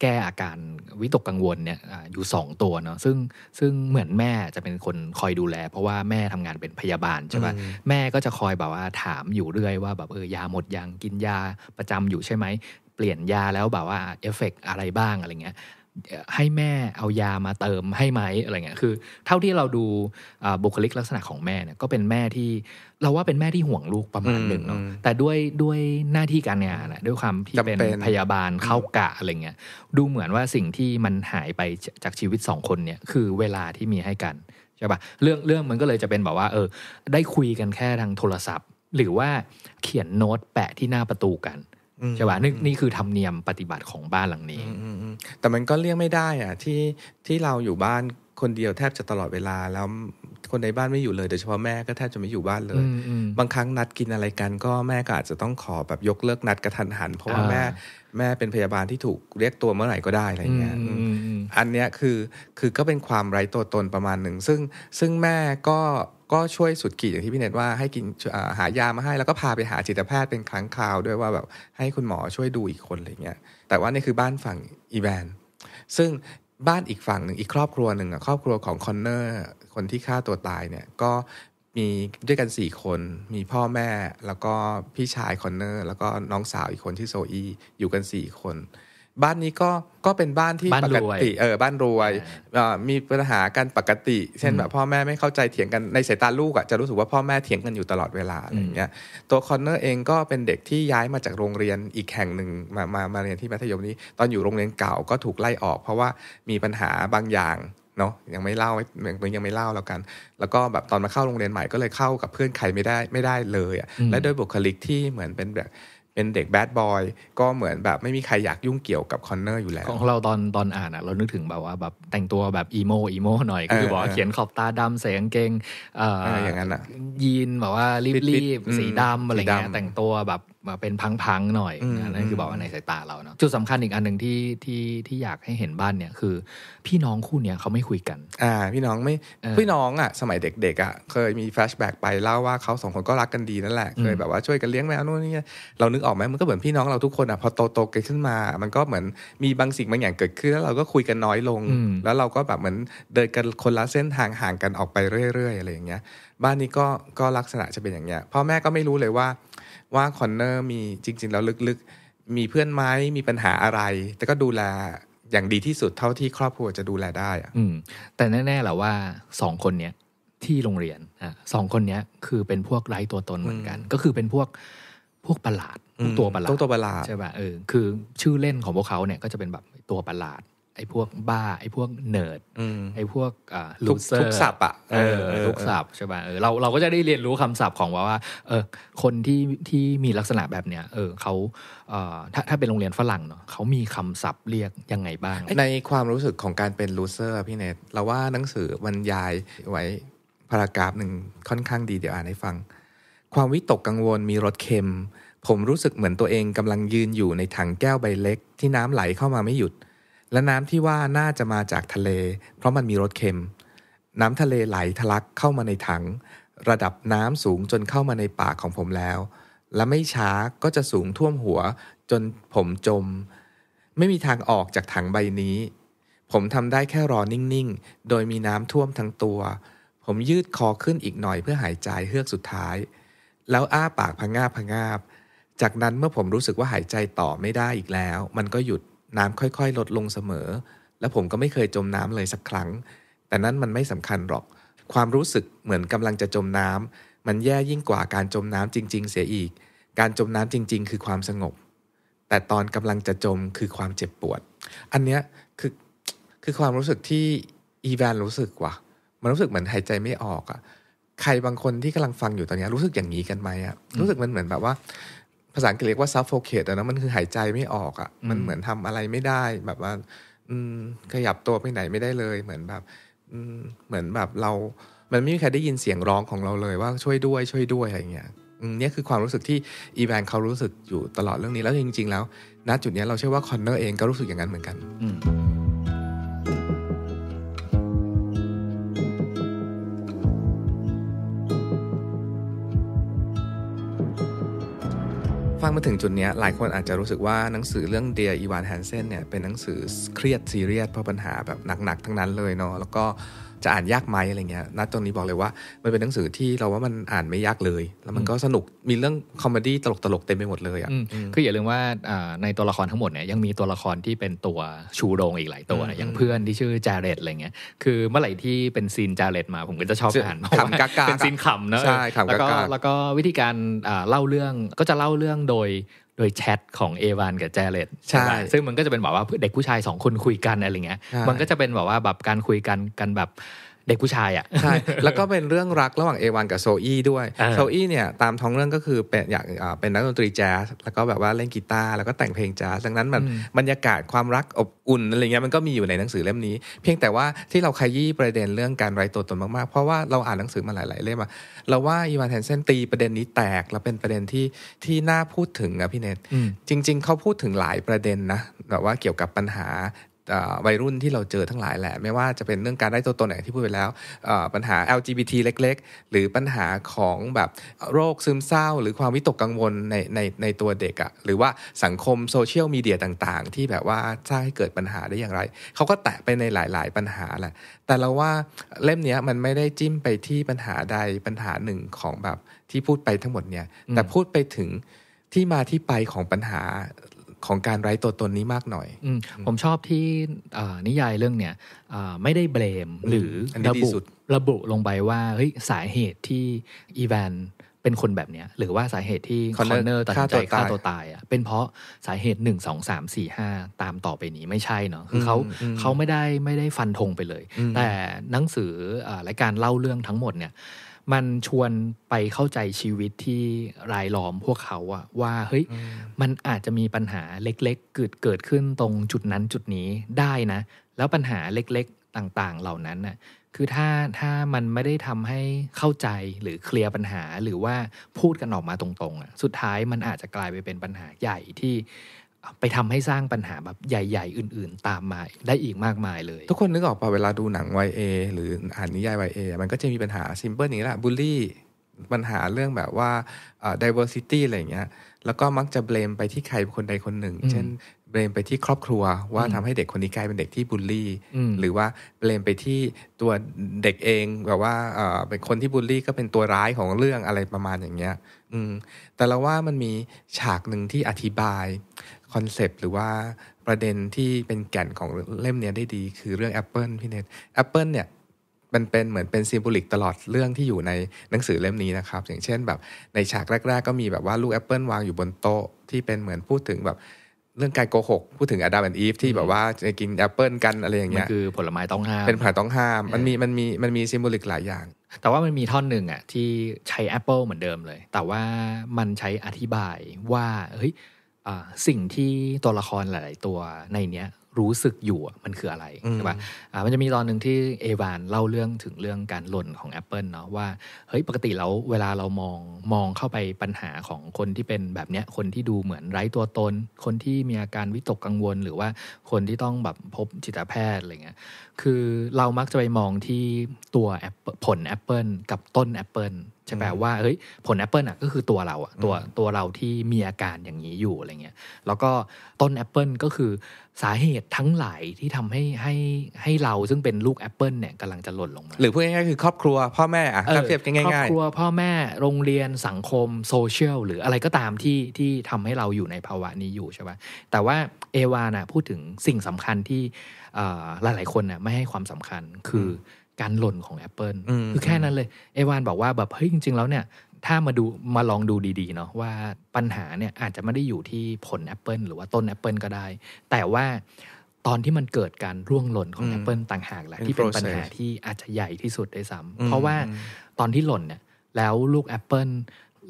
แก้อาการวิตกกังวลเนี่ยอยู่ 2 ตัวเนาะซึ่งซึ่งเหมือนแม่จะเป็นคนคอยดูแล เพราะว่าแม่ทำงานเป็นพยาบาลใช่ไหมแม่ก็จะคอยแบบว่าถามอยู่เรื่อยว่าแบบเออยาหมดยังกินยาประจำอยู่ใช่ไหมเปลี่ยนยาแล้วแบบว่าเอฟเฟกอะไรบ้างอะไรเงี้ยให้แม่เอายามาเติมให้ไหมอะไรเงี้ยคือ เท่าที่เราดูบุคลิกลักษณะของแม่เนี่ย ก็เป็นแม่ที่ เราว่าเป็นแม่ที่ห่วงลูกประมาณหนึ่งเนาะแต่ด้วยด้วยหน้าที่การงานด้วยความที่เป็นพยาบาลเข้ากะอะไรเงี้ยดูเหมือนว่าสิ่งที่มันหายไปจากชีวิตสองคนเนี่ยคือเวลาที่มีให้กันใช่ปะเรื่องเรื่องมันก็เลยจะเป็นแบบว่าเออได้คุยกันแค่ทางโทรศัพท์ หรือว่าเขียนโน้ตแปะที่หน้าประตูกันใช่ป่ะนี่นี่คือธรรมเนียมปฏิบัติของบ้านหลังนี้แต่มันก็ เลี่ยงไม่ได้ อ่ะ ที่ที่เราอยู่บ้านคนเดียวแทบจะตลอดเวลา แล้วคนในบ้านไม่อยู่เลยโดยเฉพาะแม่ก็แทบจะไม่อยู่บ้านเลย บางครั้งนัดกินอะไรกันก็แม่ก็อาจจะต้องขอแบบยกเลิกนัดกระทันหัน เพราะว่าแม่แม่เป็นพยาบาลที่ถูกเรียกตัวเมื่อไหร่ก็ได้อะไรเงี้ยอันเนี้ยคือคือก็เป็นความไร้ตัวตนประมาณหนึ่งซึ่งซึ่งแม่ก็ก็ช่วยสุดขีดอย่างที่พี่เน็ตว่าให้กินหายามาให้ แล้วก็พาไปหาจิตแพทย์เป็นครั้งคราวด้วยว่าแบบ ให้คุณหมอช่วยดูอีกคนอะไรเงี้ยแต่ว่านี่คือบ้านฝั่งอีแวนซึ่งบ้านอีกฝั่งหนึ่งอีกครอบครัวหนึ่งครอบครัวของคอนเนอร์คนที่ฆ่าตัวตายเนี่ยก็มีด้วยกัน 4 คน มีพ่อแม่แล้วก็พี่ชายคอนเนอร์แล้วก็น้องสาวอีกคนที่โซอีอยู่กัน 4 คนบ้านนี้ก็ก็เป็นบ้านที่ปกติเออบ้านรวยมีปัญหาการปกติเช่นแบบพ่อแม่ไม่เข้าใจเถียงกันในสายตาลูกอ่ะจะรู้สึกว่าพ่อแม่เถียงกันอยู่ตลอดเวลาอะไรเงี้ยตัวคอนเนอร์เองก็เป็นเด็กที่ย้ายมาจากโรงเรียนอีกแห่งหนึ่งมามามาเรียนที่มัธยมนี้ตอนอยู่โรงเรียนเก่าก็ถูกไล่ออก เพราะว่ามีปัญหาบางอย่างเนาะยังไม่เล่ามังยังไม่เล่าแล้วกัน แล้วก็แบบตอนมาเข้าโรงเรียนใหม่ก็เลยเข้ากับเพื่อนใครไม่ได้ไม่ได้เลยอ่ะและด้วยบุคลิกที่เหมือนเป็นแบบเป็นเด็กแบดบอยก็เหมือนแบบไม่มีใครอยาก ยุ่งเกี่ยวกับคอนเนอร์อยู่แล้ว ของเราตอนตอนอ่านอ่ะเรานึกถึงแบบว่าแบบแต่งตัวแบบ อีโมอีโมหน่อย คือบอกว่าเขียนขอบตาดำใส่กางเกงอ่าอย่างนั้นอ่ะยีนแบบว่ารีบๆสีดำอะไรเงี้ยแต่งตัวแบบมาเป็นพังๆหน่อยนั่นคือบอกว่าในสายตาเราเนาะจุดสำคัญอีกอันหนึ่งที่ที่ที่อยากให้เห็นบ้านเนี่ยคือพี่น้องคู่เนี้ยเขาไม่คุยกัน อ่าพี่น้องไม่พี่น้องอ่ะสมัยเด็กๆอ่ะเคยมีแฟลชแบ็กไปเล่าว่าเขาสองคนก็รักกันดีนั่นแหละเคยแบบว่าช่วยกันเลี้ยงแมวนู่นนี่เรานึกออกไหมมันก็เหมือนพี่น้องเราทุกคนอ่ะพอโตๆกันขึ้นมา มันก็เหมือนมีบางสิ่งบางอย่างเกิดขึ้นแล้วเราก็คุยกันน้อยลง แล้วเราก็แบบเหมือนเดินกันคนละเส้นทางห่างกันออกไปเรื่อยๆอะไรอย่างเงี้ย บ้านนี้ก็ก็ลักษณะจะเป็นอย่างเงี้ยพ่อแม่ก็ไม่รู้เลยว่าว่าคอนเนอร์มีจริงๆแล้วลึกๆ มีเพื่อนไหมมีปัญหาอะไร แต่ก็ดูแลอย่างดีที่สุดเท่าที่ครอบครัวจะดูแลได้อะอืมแต่แน่ๆแหละว่าสองคนเนี้ยที่โรงเรียนอ่ะสองคนเนี้ยคือเป็นพวกไร้ตัวตนเหมือนกัน ก็คือเป็นพวกพวกประหลาดพวกตัวประหลาดตัวประหลาดใช่ป่ะเออคือ ชื่อเล่นของพวกเขาเนี่ยก็จะเป็นแบบตัวประหลาดไอ้พวกบ้าไอ้พวกเนิร์ดไอ้พวกลูเซอร์ทุกศัพท์อ่ะทุกศัพท์ใช่ป่ะเราเราก็จะได้เรียนรู้คำศัพท์ของว่าว่าเออคนที่ที่มีลักษณะแบบเนี้ยเออเขาถ้าถ้าเป็นโรงเรียนฝรั่งเนาะเขามีคำศัพท์เรียกยังไงบ้างในความรู้สึกของการเป็นลูเซอร์พี่เนทเราว่าหนังสือบรรยายไว้พารากราฟหนึ่งค่อนข้าง ดีเดี๋ยวอ่านให้ฟัง ความวิตกกังวล มีรสเค็ม ผมรู้สึกเหมือนตัวเองกำลังยืนอยู่ในถังแก้วใบเล็ก ที่น้ำไหลเข้ามาไม่หยุดและน้ำที่ว่าน่าจะมาจากทะเลเพราะมันมีรสเค็ม น้ำทะเลไหลทะลักเข้ามาในถัง ระดับน้ำสูงจนเข้ามาในปากของผมแล้ว และไม่ช้าก็จะสูงท่วมหัวจนผมจม ไม่มีทางออกจากถังใบนี้ ผมทำได้แค่รอนิ่งๆโดยมีน้ำท่วมทั้งตัว ผมยืดคอขึ้นอีกหน่อยเพื่อหายใจเฮือกสุดท้าย แล้วอ้าปากพงงาบพงงาบ จากนั้นเมื่อผมรู้สึกว่าหายใจต่อไม่ได้อีกแล้ว มันก็หยุดน้ำค่อยๆลดลงเสมอ และผมก็ไม่เคยจมน้ำเลยสักครั้ง แต่นั้นมันไม่สำคัญหรอก ความรู้สึกเหมือนกำลังจะจมน้ำ มันแย่ยิ่งกว่าการจมน้ำจริง ๆ เสียอีก การจมน้ำจริง ๆ คือความสงบ แต่ตอนกำลังจะจมคือความเจ็บปวด อันเนี้ยคือคือความรู้สึกที่อีแวนรู้สึกว่ะ มันรู้สึกเหมือนหายใจไม่ออกอะ่ะ ใครบางคนที่กำลังฟังอยู่ตอนนี้รู้สึกอย่างนี้กันไหมอะรู้สึกมันเหมือนแบบว่าภาษาอังกฤษเรียกว่า suffocate นะมันคือหายใจไม่ออกอะ่ะมันเหมือนทำอะไรไม่ได้แบบว่าอืมขยับตัวไปไหนไม่ได้เลย เหมือนแบบอืมเหมือนแบบเรามันไม่มีใครได้ยินเสียงร้องของเราเลยว่าช่วยด้วยช่วยด้วยอะไรเงี้ยนี่คือความรู้สึกที่อีแวนเขารู้สึกอยู่ตลอดเรื่องนี้แล้วจริง ๆแล้ว ณจุดนี้เราเชื่อว่าคอนเนอร์เองก็รู้สึกอย่างนั้นเหมือนกันอืฟังมาถึงจุดนี้หลายคนอาจจะรู้สึกว่าหนังสือเรื่องเดียอีวานแฮนเซนเนี่ยเป็นหนังสือเครียดซีเรียสเพราะปัญหาแบบหนัก ๆทั้งนั้นเลยเนาะแล้วก็จะ อ่านยากไหมอะไรเงี้ยนัดตรงนี้บอกเลยว่า มันเป็นหนังสือที่เราว่ามันอ่านไม่ ยากเลยแล้วมันก็สนุกมีเรื่องคอมเมดี้ตลกๆ เต็มไปหมดเลยอ่ะคืออย่าลืมว่าในตัวละครทั้งหมดเนี่ย ยังมีตัวละครที่เป็นตัวชูโรง อีกหลายตัวอย่างเพื่อนที่ชื่อจาเรตอะไรเงี้ยคือเมื่อไหร่ที่เป็นซีนจาเรตมาผมก็จะชอบอ่านขำกาวกาเป็นซีนขำเนอะแล้วก็แล้วก็วิธีการเล่าเรื่องก็จะเล่าเรื่องโดยโดยแชทของเอวานกับแจเลตใช่ซึ่งมันก็จะเป็นแบบว่าเด็กผู้ชายสองคนคุยกันอะไรเงี้ย มันก็จะเป็นแบบว่าแบบการคุยกันกันแบบเด็กผู้ชายอ่ะ ใช่ แล้วก็เป็นเรื่องรักระหว่างเอวันกับโซอี้ด้วย โซอี้เนี่ย ตามท้องเรื่องก็คือเป็นอยากเป็นนักดนตรีแจ๊สแล้วก็แบบว่าเล่นกีตาร์แล้วก็แต่งเพลงแจ๊สดังนั้นมันบรรยากาศความรักอบอุ่นอะไรเงี้ยมันก็มีอยู่ในหนังสือเล่มนี้ เพียงแต่ว่าที่เราขยี้ประเด็นเรื่องการไร้ตัวตนมาก ๆ เพราะว่าเราอ่านหนังสือมาหลายๆเล่มอะเราว่าอีวานแทนเซนตี ประเด็นนี้แตกแล้วเป็นประเด็นที่ที่น่าพูดถึงอะพี่เนทจริง ๆเขาพูดถึงหลายประเด็นนะแบบว่าเกี่ยวกับปัญหาวัยรุ่นที่เราเจอทั้งหลายแหละ ไม่ว่าจะเป็นเรื่องการได้ตัวตนอย่างที่พูดไปแล้ว ปัญหา LGBT เล็ก ๆ หรือปัญหาของแบบโรคซึมเศร้า หรือความวิตกกังวลในในในตัวเด็กอะ่ะหรือว่าสังคมโซเชียลมีเดียต่างๆ ที่แบบว่าสร้างให้เกิดปัญหาได้อย่างไร เขาก็แตะไปในหลาย ๆปัญหาแหละแต่เราว่าเล่มนี้มันไม่ได้จิ้มไปที่ปัญหาใดปัญหาหนึ่งของแบบที่พูดไปทั้งหมดเนี่ยแต่พูดไปถึงที่มาที่ไปของปัญหาของการไร้ตัวตนนี้มากหน่อยอมผมชอบที่นิยายเรื่องเนี่ยไม่ได้เบรมหรืออระบุระบุลงไปว่าเฮ้ยสาเหตุที่อีแวนเป็นคนแบบเนี้ยหรือว่าสาเหตุที่คอนเนอร์ตัดสินใจฆ่าตัวตาย อ่ะเป็นเพราะสาเหตุหนึ่งสองสามสี่ห้าตามต่อไปนี้ ไม่ใช่เนาะคือเขาเขาไม่ได้ไม่ได้ฟันธงไปเลย แต่หนังสือและการเล่าเรื่องทั้งหมดเนี่ยมันชวนไปเข้าใจชีวิตที่รายล้อมพวกเขาอะว่าเฮ้ยมันอาจจะมีปัญหาเล็ก ๆ เกิดเกิดขึ้นตรงจุดนั้นจุดนี้ได้นะ แล้วปัญหาเล็ก ๆต่างๆเหล่านั้นน่ะ คือถ้าถ้ามันไม่ได้ทำให้เข้าใจหรือเคลียร์ปัญหาหรือว่าพูดกันออกมาตรงๆอะสุดท้ายมันอาจจะกลายไปเป็นปัญหาใหญ่ที่ไปทำให้สร้างปัญหาแบบใหญ่ ๆ อื่น ๆตามมา ได้อีกมากมายเลย ทุกคนนึกออกป่ะเวลาดูหนัง YA หรืออ่านนิยาย YA มันก็จะมีปัญหาซิมเปิลอย่างนี้แหละบูลลี่ ปัญหาเรื่องแบบว่า diversity อะไรอย่างเงี้ย แล้วก็มักจะเบลมไปที่ใครคนใดคนหนึ่ง เช่นเบลมไปที่ครอบครัวว่าทำให้เด็กคนนี้กลายเป็นเด็กที่บูลลี่หรือว่าเบลมไปที่ตัวเด็กเอง แบบว่าเป็นคนที่บูลลี่ก็เป็นตัวร้ายของเรื่องอะไรประมาณอย่างเงี้ยแต่เราว่ามันมีฉากหนึ่งที่อธิบายคอนเซปต์หรือว่าประเด็นที่เป็นแก่นของเล่มนี้ได้ดีคือเรื่อง Apple พี่เนทแอปเปิลเนี่ยมันเป็นเหมือนเป็นซิมบลิกตลอดเรื่องที่อยู่ในหนังสือเล่มนี้นะครับ อย่างเช่นแบบในฉากแรกๆก็มีแบบว่าลูกแอปเปิลวางอยู่บนโต๊ะที่เป็นเหมือนพูดถึงแบบเรื่องการโกหกพูดถึงอดัมแอนอีฟที่แบบว่าจะกินแอปเปิลกัน อะไรอย่างเงี้ยมันคือผลไม้ต้องห้าม เป็นผลต้องห้ามมันมีมันมีมันมีซิมโบลิกหลายอย่างแต่ว่ามันมีท่อนหนึ่งอ่ะที่ใช้แอปเปิลเหมือนเดิมเลย แต่ว่ามันใช้อธิบายว่าเฮ้ยสิ่งที่ตัวละครหลาย ๆ ตัวในเนี้ย รู้สึกอยู่มันคืออะไรใช่ปะ่ะมันจะมีตอนหนึ่งที่เอวานเล่าเรื่องถึงเรื่องการหล่นของ Apple เนาะว่าเฮ้ยปกติแล้วเวลาเรามองมองเข้าไปปัญหาของคนที่เป็นแบบเนี้ยคนที่ดูเหมือนไร้ตัวตนคนที่มีอาการวิตกกังวล หรือว่าคนที่ต้องแบบพบจิตแพทย์อะไรเงี้ยคือเรามักจะไปมองที่ตัว Apple, ผล Apple กับต้น Apple ใช่แปลว่าเฮ้ยผลแอปเปิลอ่ะก็คือตัวเราอ่ะตัวตัวเราที่มีอาการอย่างนี้อยู่อะไรเงี้ยแล้วก็ต้นแอปเปิลก็คือสาเหตุทั้งหลายที่ทำให้ให้ให้เราซึ่งเป็นลูกแอปเปิลเนี่ยกำลังจะหล่นลงมา หรือพูดง่ายๆคือครอบครัวพ่อแม่อ่ะเทียบง่ายๆครอบครัวพ่อแม่โรงเรียนสังคม โซเชียลหรืออะไรก็ตามที่ที่ทำให้เราอยู่ในภาวะนี้อยู่ใช่ไหมแต่ว่าเอวานะพูดถึงสิ่งสำคัญที่หลายๆคนนะไม่ให้ความสำคัญคือการหล่นของ Apple คือแค่นั้นเลย เอวานบอกว่าแบบเฮ้ยจริงๆแล้วเนี่ยถ้ามาดูมาลองดูดีๆเนาะว่าปัญหาเนี่ยอาจจะไม่ได้อยู่ที่ผล Apple หรือว่าต้น Apple ก็ได้ แต่ว่าตอนที่มันเกิดการร่วงหล่นของ Apple ต่างหากแหละ ที่เป็นปัญหาที่อาจจะใหญ่ที่สุดด้วยซ้ำเพราะว่าตอนที่หล่นเนี่ยแล้วลูก Apple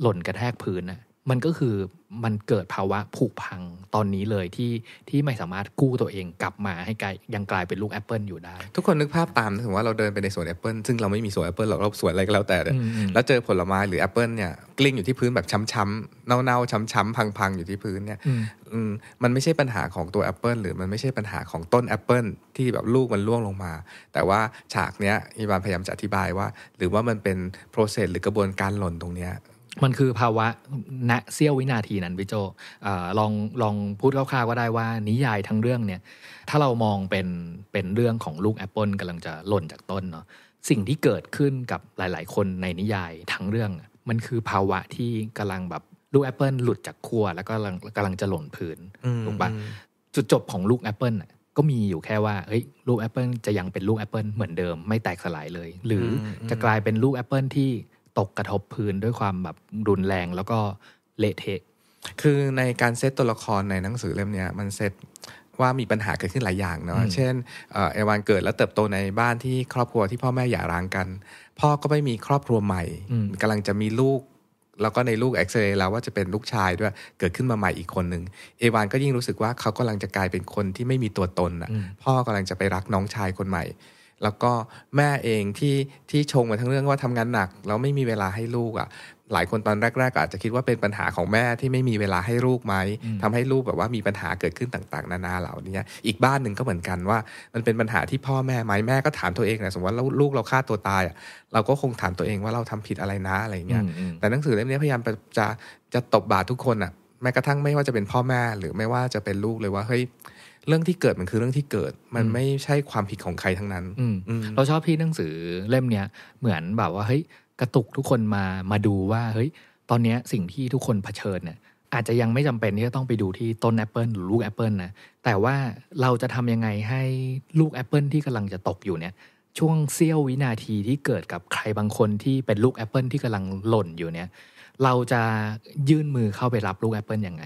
หล่นกระแทกพื้น่ะมันก็คือมันเกิดภาวะผุพังตอนนี้เลยที่ที่ไม่สามารถกู้ตัวเองกลับมาให้กลายยังกลายเป็นลูกแอปเปิลอยู่ได้ ทุกคนนึกภาพตามถึงว่าเราเดินไปในสวนแอปเปิลซึ่งเราไม่มีสวนแอปเปิลหรอกเราสวนอะไรก็แล้วแต่ แล้วเจอผลไม้หรือแอปเปิลเนี่ยกลิ้งอยู่ที่พื้นแบบช้ำๆเน่าๆ ช้ำๆพังๆ อยู่ที่พื้นเนี่ยมันไม่ใช่ปัญหาของตัวแอปเปิลหรือมันไม่ใช่ปัญหาของต้นแอปเปิลที่แบบลูกมันล่วงลงมา แต่ว่าฉากเนี้ยอีวานพยายามจะอธิบายว่า หรือว่ามันเป็นโปรเซสหรือกระบวนการหล่นตรงเนี้ยมันคือภาวะณเสี้ยววินาทีนั้นพี่โจอลองลองพูดคร่าวๆก็ได้ว่านิยายทั้งเรื่องเนี่ย ถ้าเรามองเป็นเป็นเรื่องของลูกแอปเปิลกำลังจะหล่นจากต้นเนาะสิ่งที่เกิดขึ้นกับหลาย ๆ คนในนิยายทั้งเรื่อง มันคือภาวะที่กำลังแบบลูกแอปเปิลหลุดจากขั้วแล้วก็กำลังกำลังจะหล่นพื้นถูกปะจุดจบของลูกแอปเปิลก็มีอยู่แค่ว่าเฮ้ยลูกแอปเปิลจะยังเป็นลูกแอปเปิลเหมือนเดิมไม่แตกสลายเลย หรือจะกลายเป็นลูกแอปเปิลที่ตกกระทบพื้นด้วยความแบบรุนแรงแล้วก็เละเทะคือในการเซตตัวละครในหนังสือเล่มนี้มันเซตว่ามีปัญหาเกิดขึ้นหลายอย่างเนาะ เช่นเอวานเกิดแล้วเติบโตในบ้านที่ครอบครัวที่พ่อแม่หย่าร้างกันพ่อก็ไม่มีครอบครัวใหม่ กำลังจะมีลูกแล้วก็ในลูกเอ็กซเรย์แล้วว่าจะเป็นลูกชายด้วยเกิดขึ้นมาใหม่อีกคนหนึ่งเอวานก็ยิ่งรู้สึกว่าเขากำลังจะกลายเป็นคนที่ไม่มีตัวตนอ่ะพ่อกำลังจะไปรักน้องชายคนใหม่แล้วก็แม่เองที่ที่ชงมาทั้งเรื่องว่าทำงานหนัก แล้วไม่มีเวลาให้ลูกอะ่ะหลายคนตอนแรกๆอาจจะคิดว่าเป็นปัญหาของแม่ที่ไม่มีเวลาให้ลูกไหมทำให้ลูกแบบว่ามีปัญหาเกิดขึ้นต่างๆ นานาเหล่านี้อีกบ้านหนึ่งก็เหมือนกันว่า มันเป็นปัญหาที่พ่อแม่ไหมแม่ก็ถามตัวเองนะสมมติว่าลูกเราฆ่าตัวตายเราก็คงถามตัวเองว่าเราทำผิดอะไรนะอะไรเงี้ยแต่หนังสือเล่มนี้พยายามจะจะตบบาททุกคนอ่ะแม้กระทั่งไม่ว่าจะเป็นพ่อแม่หรือไม่ว่าจะเป็นลูกเลยว่าเฮ้ยเรื่องที่เกิดมันคือเรื่องที่เกิดมันไม่ใช่ความผิดของใครทั้งนั้น เราชอบพี่หนังสือเล่มเนี้ยเหมือนแบบว่าเฮ้ยกระตุกทุกคนมามาดูว่าเฮ้ยตอนเนี้ยสิ่งที่ทุกคนเผชิญเนี่ย อาจจะยังไม่จำเป็นที่จะต้องไปดูที่ต้นแอปเปิลหรือลูกแอปเปิลนะแต่ว่าเราจะทำยังไงให้ลูกแอปเปิลที่กำลังจะตกอยู่เนี่ยช่วงเซี่ยววินาทีที่เกิดกับใครบางคนที่เป็นลูกแอปเปิลที่กำลังหล่นอยู่เนี่ยเราจะยื่นมือเข้าไปรับลูกแอปเปิลยังไง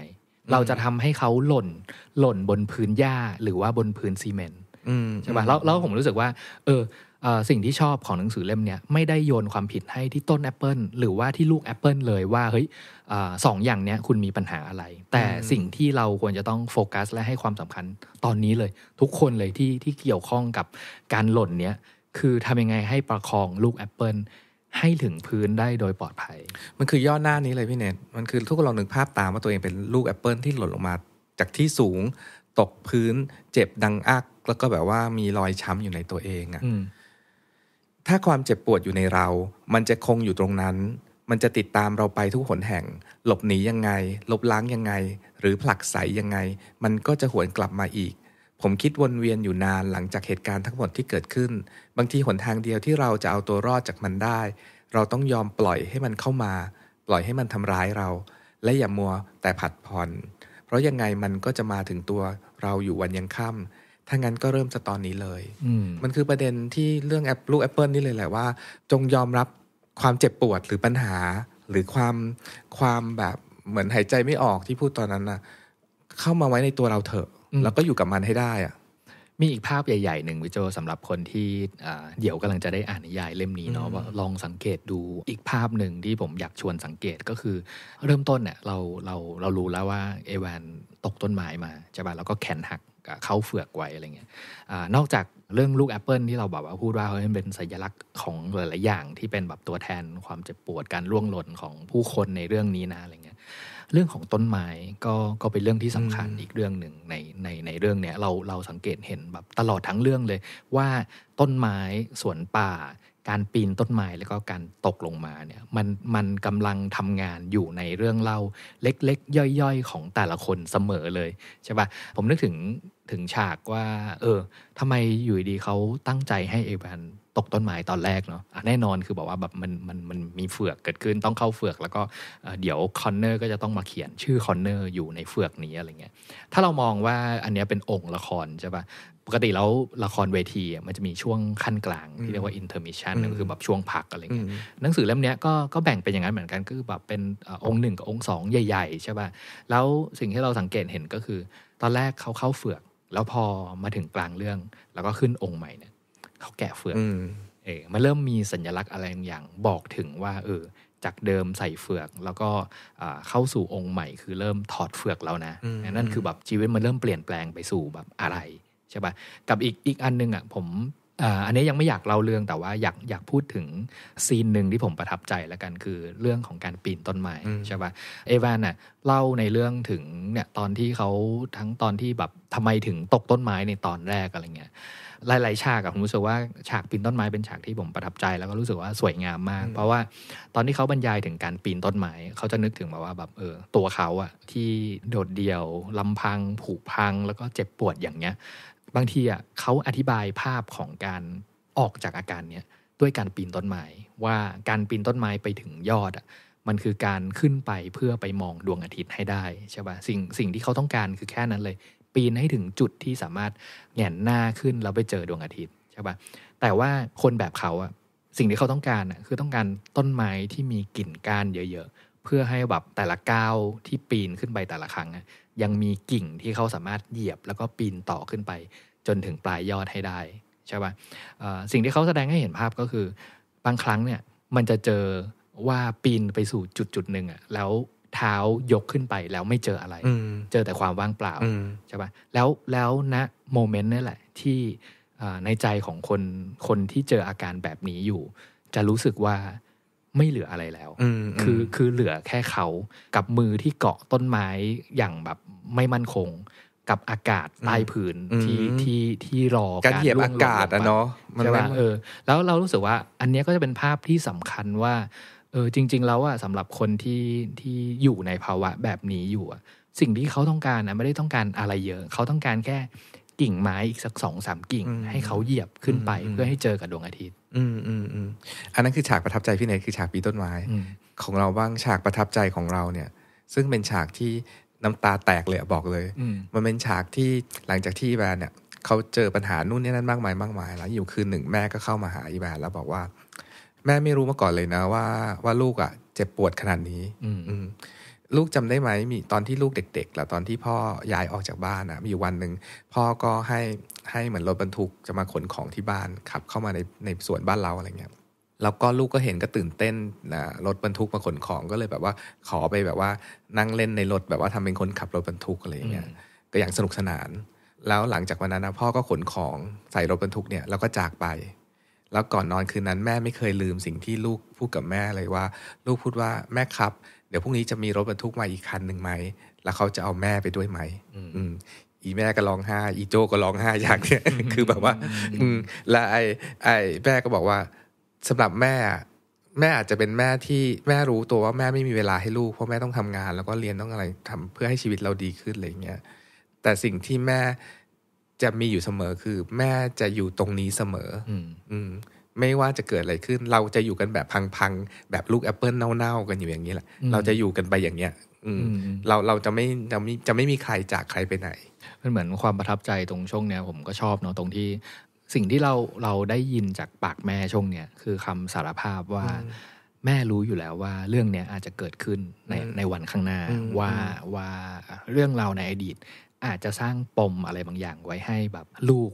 เราจะทำให้เขาหล่น หล่นบนพื้นหญ้าหรือว่าบนพื้นซีเมนต์ใช่ป่ะแล้วแล้วผมรู้สึกว่าเออสิ่งที่ชอบของหนังสือเล่มนี้ไม่ได้โยนความผิดให้ที่ต้นแอปเปิลหรือว่าที่ลูกแอปเปิลเลยว่าเฮ้ยสองอย่างนี้คุณมีปัญหาอะไร แต่สิ่งที่เราควรจะต้องโฟกัส และให้ความสำคัญตอนนี้เลยทุกคนเลยที่ที่เกี่ยวข้องกับการหล่นเนี้ยคือทำยังไงให้ประคองลูกแอปเปิลให้ถึงพื้นได้โดยปลอดภัย มันคือย่อหน้านี้เลยพี่เนท มันคือทุกคนลองนึกภาพตามว่าตัวเองเป็นลูกแอปเปิลที่หล่นลงมา จากที่สูงตกพื้น เจ็บดังอัก แล้วก็แบบว่ามีรอยช้ำอยู่ในตัวเองอะ่ะถ้าความเจ็บปวดอยู่ในเรา มันจะคงอยู่ตรงนั้น มันจะติดตามเราไปทุกหนแห่ง หลบหนียังไง ลบล้างยังไง หรือผลักไสยังไง มันก็จะหวนกลับมาอีกผมคิดวนเวียนอยู่นานหลังจากเหตุการณ์ทั้งหมดที่เกิดขึ้น บางทีหนทางเดียวที่เราจะเอาตัวรอดจากมันได้ เราต้องยอมปล่อยให้มันเข้ามา ปล่อยให้มันทำร้ายเรา และอย่ามัวแต่ผัดผ่อนเพราะยังไงมันก็จะมาถึงตัวเราอยู่วันยังค่ำถ้างั้นก็เริ่มจะตอนนี้เลยมันคือประเด็นที่เรื่องแอปลูกแอปเปิลนี่เลยแหละว่า จงยอมรับความเจ็บปวดหรือปัญหาหรือความความแบบเหมือนหายใจไม่ออกที่พูดตอนนั้นนะเข้ามาไว้ในตัวเราเถอะแล้วก็อยู่กับมันให้ได้อะมีอีกภาพใหญ่ ๆ หนึ่งวิจโจสำหรับคนที่เดี๋ยวกำลังจะได้อ่านนิยายเล่มนี้เนาะว่าลองสังเกตดูอีกภาพหนึ่งที่ผมอยากชวนสังเกตก็คือ เริ่มต้นเนี่ย เราเราเรารู้แล้วว่า เอวานตกต้นไม้มาใช่ป่ะแล้วก็แขนหักเข้าเฟือกไว้อะไรเงี้ยนอกจากเรื่องลูกแอปเปิลที่เราบอกว่าพูดว่าเขาเป็นสัญลักษณ์ของหลายๆอย่าง ที่เป็นแบบตัวแทนความเจ็บปวดการล่วงหล่นของผู้คนในเรื่องนี้นะอะไรเงี้ยเรื่องของต้นไม้ก็ก็เป็นเรื่องที่สำคัญอีกเรื่องหนึ่งในในในเรื่องเนี้ยเราเราสังเกตเห็นแบบตลอดทั้งเรื่องเลย ว่าต้นไม้สวนป่า การปีนต้นไม้แล้วก็การตกลงมาเนี่ยมันมันกำลังทำงานอยู่ในเรื่องเล่า เล็กๆย่อยๆของแต่ละคนเสมอเลยใช่ปะ่ะผมนึกถึงถึงฉากว่าเออทำไมอยู่ดีเขาตั้งใจให้เอวานตกต้นไม้ตอนแรกเนาะแน่นอนคือบอกว่าแบบมันมันมันมีเฟือกเกิดขึ้นต้องเข้าเฟือก แล้วก็เดี๋ยวคอนเนอร์ก็จะต้องมาเขียนชื่อคอนเนอร์อยู่ในเฟือกนี้อะไรเงี้ย ถ้าเรามองว่าอันนี้เป็นองค์ละครใช่ปะปกติแล้ว ละครเวทีมันจะมีช่วงขั้นกลางที่เรียกว่า intermission ก็คือแบบช่วงพักอะไรเงี้ย หนังสือเล่มนี้ก็ก็แบ่งเป็นอย่างนั้น เหมือนกันก็คือแบบเป็นองค์หนึ่งกับองค์สองใหญ่ๆใช่ป่ะ แล้วสิ่งที่เราสังเกตเห็นก็คือ ตอนแรกเขาเข้าเฟือก แล้วพอมาถึงกลางเรื่องแล้วก็ขึ้นองค์ใหม่เนี่ยเขาแกะเฟือกเออมาเริ่มมีสัญลักษณ์อะไรอย่างบอกถึงว่า เออจากเดิมใส่เฟือก แล้วก็เข้าสู่องค์ใหม่คือเริ่มถอดเฟือกแล้วนะ นั่นคือแบบชีวิตมันเริ่มเปลี่ยนแปลงไปสู่แบบอะไรใช่ปะ่ะกับอีกอีกอันนึงอ่ะผมอันนี้ยังไม่อยากเล่าเรื่องแต่ว่าอยากอยากพูดถึงซีนหนึ่งที่ผมประทับใจแล้วกันคือเรื่องของการปีนต้นไม้ใช่ปะ่ะเอวานน่ะเล่าในเรื่องถึงเนี่ยตอนที่เขาทั้งตอนที่แบบทำไมถึงตกต้นไม้ในตอนแรกอะไรเงี้ยหลายๆฉากอะผมรู้สึกว่าฉากปีนต้นไม้เป็นฉากที่ผมประทับใจแล้วก็รู้สึกว่าสวยงามมาก เพราะว่าตอนที่เขาบรรยายถึงการปีนต้นไม้เขาจะนึกถึงแบบว่าแบบเออตัวเขาอะที่โดดเดี่ยว ลำพังผูกพังแล้วก็เจ็บปวดอย่างเงี้ย บางทีอะเขาอธิบายภาพของการออกจากอาการเนี้ย ด้วยการปีนต้นไม้ว่าการปีนต้นไม้ไปถึงยอดอะมันคือการขึ้นไปเพื่อไปมองดวงอาทิตย์ให้ได้ใช่ปะ่ะสิ่งสิ่งที่เขาต้องการคือแค่นั้นเลยปีนให้ถึงจุดที่สามารถแหงนหน้าขึ้นแล้วไปเจอดวงอาทิตย์ใช่ปะแต่ว่าคนแบบเขาอะสิ่งที่เขาต้องการอะคือต้องการต้นไม้ที่มีกิ่งก้านเยอะๆเพื่อให้แบบแต่ละก้าวที่ปีนขึ้นไปแต่ละครั้งยังมีกิ่งที่เขาสามารถเหยียบแล้วก็ปีนต่อขึ้นไป จนถึงปลายยอดให้ได้ใช่ปะ่ะสิ่งที่เขาแสดงให้เห็นภาพก็คือ บางครั้งเนี่ยมันจะเจอว่าปีนไปสู่จุดจุดหนึ่งอะแล้วเท้ายกขึ้นไปแล้วไม่เจออะไร เจอแต่ความว่างเปล่าใช่ปะแล้วแล้วณนะโมเมนต์นี่นแหละที่ในใจของคนคนที่เจออาการแบบนี้อยู่ จะรู้สึกว่าไม่เหลืออะไรแล้ว คือคือเหลือแค่เขากับมือที่เกาะต้นไม้อย่างแบบไม่มั่นคง กับอากาศใต้ผืนที่ที่ที่รอการเหยียบอากาศอะเนาะใช่ไหมเออ แล้วเรารู้สึกว่า อันนี้ก็จะเป็นภาพที่สำคัญว่าออจริงๆ แล้วอะสำหรับคนที่ที่อยู่ในภาวะแบบนี้อยู่อะสิ่งที่เขาต้องการนะไม่ได้ต้องการอะไรเยอะ เขาต้องการแค่กิ่งไม้อีกสักสองสามกิ่ง ให้เขาเหยียบขึ้นไปเพื่อให้เจอกับดวงอาทิตย์ อืมอืมอืมอันนั้นคือฉากประทับใจพี่เนยคือฉากปีต้นไม้ของเราบ้างฉากประทับใจของเราเนี่ย ซึ่งเป็นฉากที่น้ำตาแตกเลยบอกเลยมันเป็นฉากที่หลังจากที่แบรนเนี่ยเขาเจอปัญหานู่นนี่นั่นมากมายมากมาย แล้ว อยู่คืนหนึ่งแม่ก็เข้ามาหาอีแบรนแล้วบอกว่าแม่ไม่รู้มาก่อนเลยนะว่าว่าลูกอะ่ะ เจ็บปวดขนาดนี้ อืลูกจำได้ไหมมีตอนที่ลูกเด็ก ๆแล้วตอนที่พ่อย้ายออกจากบ้านนะมีวันหนึ่งพ่อก็ให้ให้เหมือนรถบรรทุกจะมาขนของที่บ้านขับเข้ามาในในสวนบ้านเราอะไรเงี้ยแล้วก็ลูกก็เห็นก็ตื่นเต้นนะรถบรรทุกมาขนของก็เลย แบบว่าขอไปแบบว่านั่งเล่นในรถแบบว่าทำเป็นคนขับรถบรรทุกอะไรเงี้ยก็อย่างสนุกสนาน แล้วหลังจากวันนั้นนะพ่อก็ขนของใส่รถบรรทุกเนี่ยแล้วก็จากไปแล้วก่อนนอนคืนนั้น แม่ไม่เคยลืมสิ่งที่ลูกพูดกับแม่เลยว่า ลูกพูดว่าแม่ครับ เดี๋ยวพรุ่งนี้จะมีรถบรรทุกมาอีกคันหนึ่งไหม แล้วเขาจะเอาแม่ไปด้วยไหมอีแม่ก็ร้องไห้อีโจก็ร้องไห้อย่างเนี้ยคือแบบว่า อืและไอ้ไอ้แม่ก็บอกว่า สำหรับแม่ แม่อาจจะเป็นแม่ที่แม่รู้ตัวว่าแม่ไม่มีเวลาให้ลูกเพราะแม่ต้องทำงานแล้วก็เรียนต้องอะไรทำเพื่อให้ชีวิตเราดีขึ้นอะไรเงี้ยแต่สิ่งที่แม่จะมีอยู่เสมอคือแม่จะอยู่ตรงนี้เสมออืมไม่ว่าจะเกิดอะไรขึ้น เราจะอยู่กันแบบพังๆ แบบลูกแอปเปิลเน่าๆ กันอยู่อย่างนี้แหละเราจะอยู่กันไปอย่างเนี้ย อืมเราเราจะไม่จะไม่จะไม่มีใครจากใครไปไหนมันเหมือนความประทับใจตรงช่วงเนี้ย ผมก็ชอบเนาะตรงที่ สิ่งที่เราเราได้ยินจากปากแม่ช่วงเนี้ยคือคำสารภาพว่าแม่รู้อยู่แล้วว่าเรื่องเนี้ยอาจจะเกิดขึ้นในในวันข้างหน้าว่าว่าเรื่องเราในอดีตอาจจะสร้างปมอะไรบางอย่างไว้ให้แบบลูก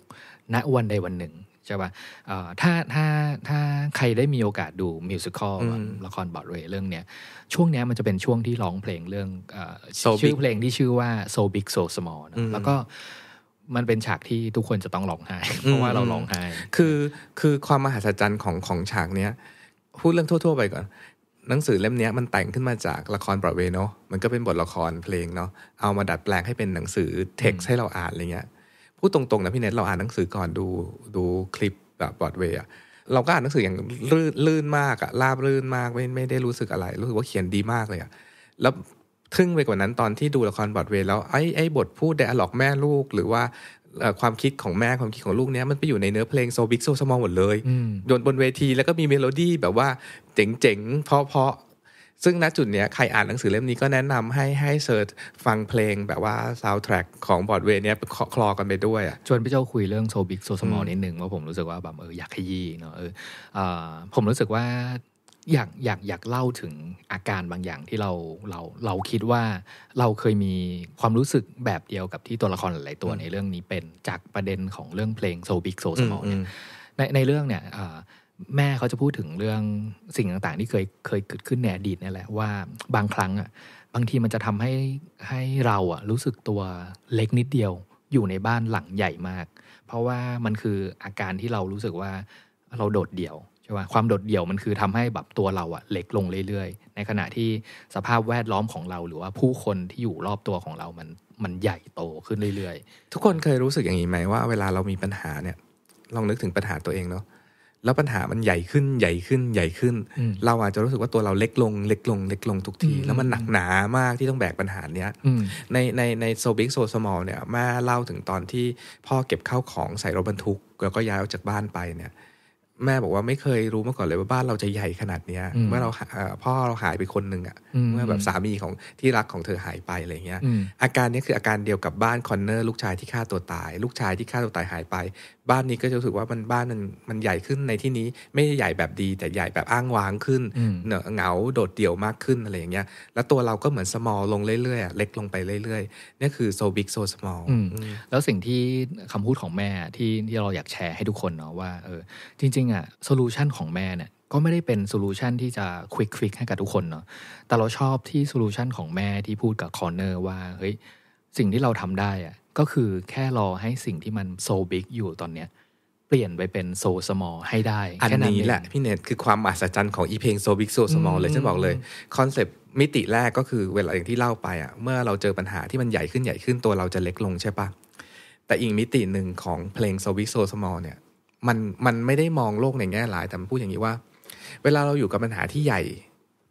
ณวันใดวันหนึ่งใช่ปะ่ะถ้าถ้าถ้าใครได้มีโอกาสดู มิวสิควลละครบอดเรย์เรื่องเนี้ยช่วงเนี้ยมันจะเป็นช่วงที่ร้องเพลงเรื่องอ so ชื่อเพลงที่ชื่อว่า so big so small นะแล้วก็มันเป็นฉากที่ทุกคนจะต้องร้องไห้เพราะว่าเราร้องไห้คือคือความมหัศจรรย์ของของฉากเนี้ย พูดเรื่องทั่วๆไปก่อนหนังสือเล่มนี้มันแต่งขึ้นมาจากละครบระดเวยเนาะมันก็เป็นบทละครเพลงเนาะ เอามาดัดแปลงให้เป็นหนังสือเท็กซ์ให้เราอ่านอะไรเงี้ย พูดตรงๆนะพี่เน็ตเราอ่านหนังสือก่อนดูดูคลิปแบบบรอดเวย์อะเราก็อ่านหนังสืออย่างลื่นลื่นมากอะราบรื่นมากไม่ไม่ได้รู้สึกอะไร รู้สึกว่าเขียนดีมากเลยอะแล้วทึ่งไปกว่านั้นตอนที่ดูละครบอดเวย์แล้ว ไอ้ไอ้บทพูดไดอะล็อกแม่ลูกหรือว่าความคิดของแม่ความคิดของลูกเนี้ยมันไปอยู่ในเนื้อเพลงโซบิกโซสมอลหมดเลยโยนบนเวทีแล้วก็มีเมโลดี้แบบว่าเจ๋งๆ เพราะๆซึ่งณจุดเนี้ยใครอ่านหนังสือเล่มนี้ก็แนะนำให้ให้เสิร์ชฟังเพลงแบบว่าซาวด์แทร็กของบอดเวย์เนี้ยคลอกันไปด้วยอ่ะชวนพี่เจ้าคุยเรื่องโซบิกโซสมอลนิดหนึ่ง ว่าผมรู้สึกว่าแบบเอออยากขยี้เนาะ เออผมรู้สึกว่าอยากอยากอยากเล่าถึงอาการบางอย่างที่เราเราเราคิดว่า เราเคยมีความรู้สึกแบบเดียวกับที่ตัวละครหลายตัวในเรื่องนี้เป็นจากประเด็นของเรื่องเพลงโซบิกโซสมอลเนี่ยในในเรื่องเนี่ยแม่เขาจะพูดถึงเรื่องสิ่งต่างๆ ที่เคยเคยเกิดขึ้นในอดีตนี่แหละว่าบางครั้งอ่ะบางทีมันจะทำให้ให้เราอ่ะรู้สึกตัวเล็กนิดเดียวอยู่ในบ้านหลังใหญ่มาก เพราะว่ามันคืออาการที่เรารู้สึกว่าเราโดดเดี่ยวใช่ป่ะความโดดเดี่ยวมันคือทำให้แบบตัวเราอ่ะ เล็กลงเรื่อยๆ ในขณะที่สภาพแวดล้อมของเราหรือว่าผู้คนที่อยู่รอบตัวของเรามันมันใหญ่โตขึ้นเรื่อย ๆ ทุกคนเคยรู้สึกอย่างนี้ไหมว่าเวลาเรามีปัญหาเนี่ยลองนึกถึงปัญหาตัวเองเนาะแล้วปัญหามันใหญ่ขึ้นใหญ่ขึ้นใหญ่ขึ้น เราอาจจะรู้สึกว่าตัวเราเล็กลงเล็กลงเล็กลงทุกที แล้วมันหนักหนามากที่ต้องแบกปัญหาเนี้ย ในในในโซบิกโซสมอลเนี่ยแม่เล่าถึงตอนที่พ่อเก็บข้าวของใส่รถบรรทุก แล้วก็ย้ายออกจากบ้านไปเนี่ยแม่บอกว่าไม่เคยรู้มาก่อนเลยว่าบ้านเราจะใหญ่ขนาดเนี้ยเมื่อเราพ่อเราหายไปคนหนึ่งอ่ะเมื่อแบบสามีของที่รักของเธอหายไปอะไรเงี้ยอาการนี้คืออาการเดียวกับบ้านคอนเนอร์ลูกชายที่ฆ่าตัวตาย ลูกชายที่ฆ่าตัวตายหายไป บ้านนี้ก็จะรู้สึกว่ามันบ้านมันมันใหญ่ขึ้นในที่นี้ไม่ใหญ่แบบดี แต่ใหญ่แบบอ้างว้างขึ้นเหนอะเหงาโดดเดี่ยวมากขึ้นอะไรอย่างเงี้ยแล้วตัวเราก็เหมือนสมอลลงเรื่อยๆเล็กลงไปเรื่อยๆนี่คือ so big so small แล้วสิ่งที่คำพูดของแม่ที่ที่เราอยากแชร์ให้ทุกคนเนาะว่าเออจริงงๆอะโซลูชันของแม่เนี่ยก็ไม่ได้เป็นโซลูชันที่จะควิกควิกให้กับทุกคนเนาะแต่เราชอบที่โซลูชันของแม่ที่พูดกับคอนเนอร์ว่าเฮ้ยสิ่งที่เราทำได้อะก็คือแค่รอให้สิ่งที่มันโซบิ๊กอยู่ตอนเนี้ยเปลี่ยนไปเป็นโซสมอลให้ได้อันนี้แหละ พี่เนทคือความอัศจรรย์ของอีเพลงโซบิ๊กโซสมอลเลยฉันบอกเลยคอนเซปต์มิติแรกก็คือเวลาอย่างที่เล่าไปอะ่ะเมื่อเราเจอปัญหาที่มันใหญ่ขึ้นใหญ่ขึ้นตัวเราจะเล็กลงใช่ปะแต่อีกมิติหนึ่งของเพลงโซบิ๊กโซสมอลเนี่ยมันมันไม่ได้มองโลกในแง่ร้ายแต่พูดอย่างนี้ว่า เวลาเราอยู่กับปัญหาที่ใหญ่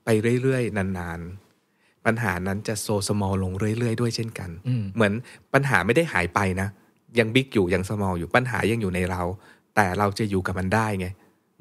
ไปเรื่อยๆ นาน ๆ ปัญหานั้นจะโซสมอลลงเรื่อยๆ ด้วยเช่นกันเหมือนปัญหาไม่ได้หายไปนะยังบิ๊กอยู่ยังสมอลอยู่ปัญหายังอยู่ในเรา แต่เราจะอยู่กับมันได้ไง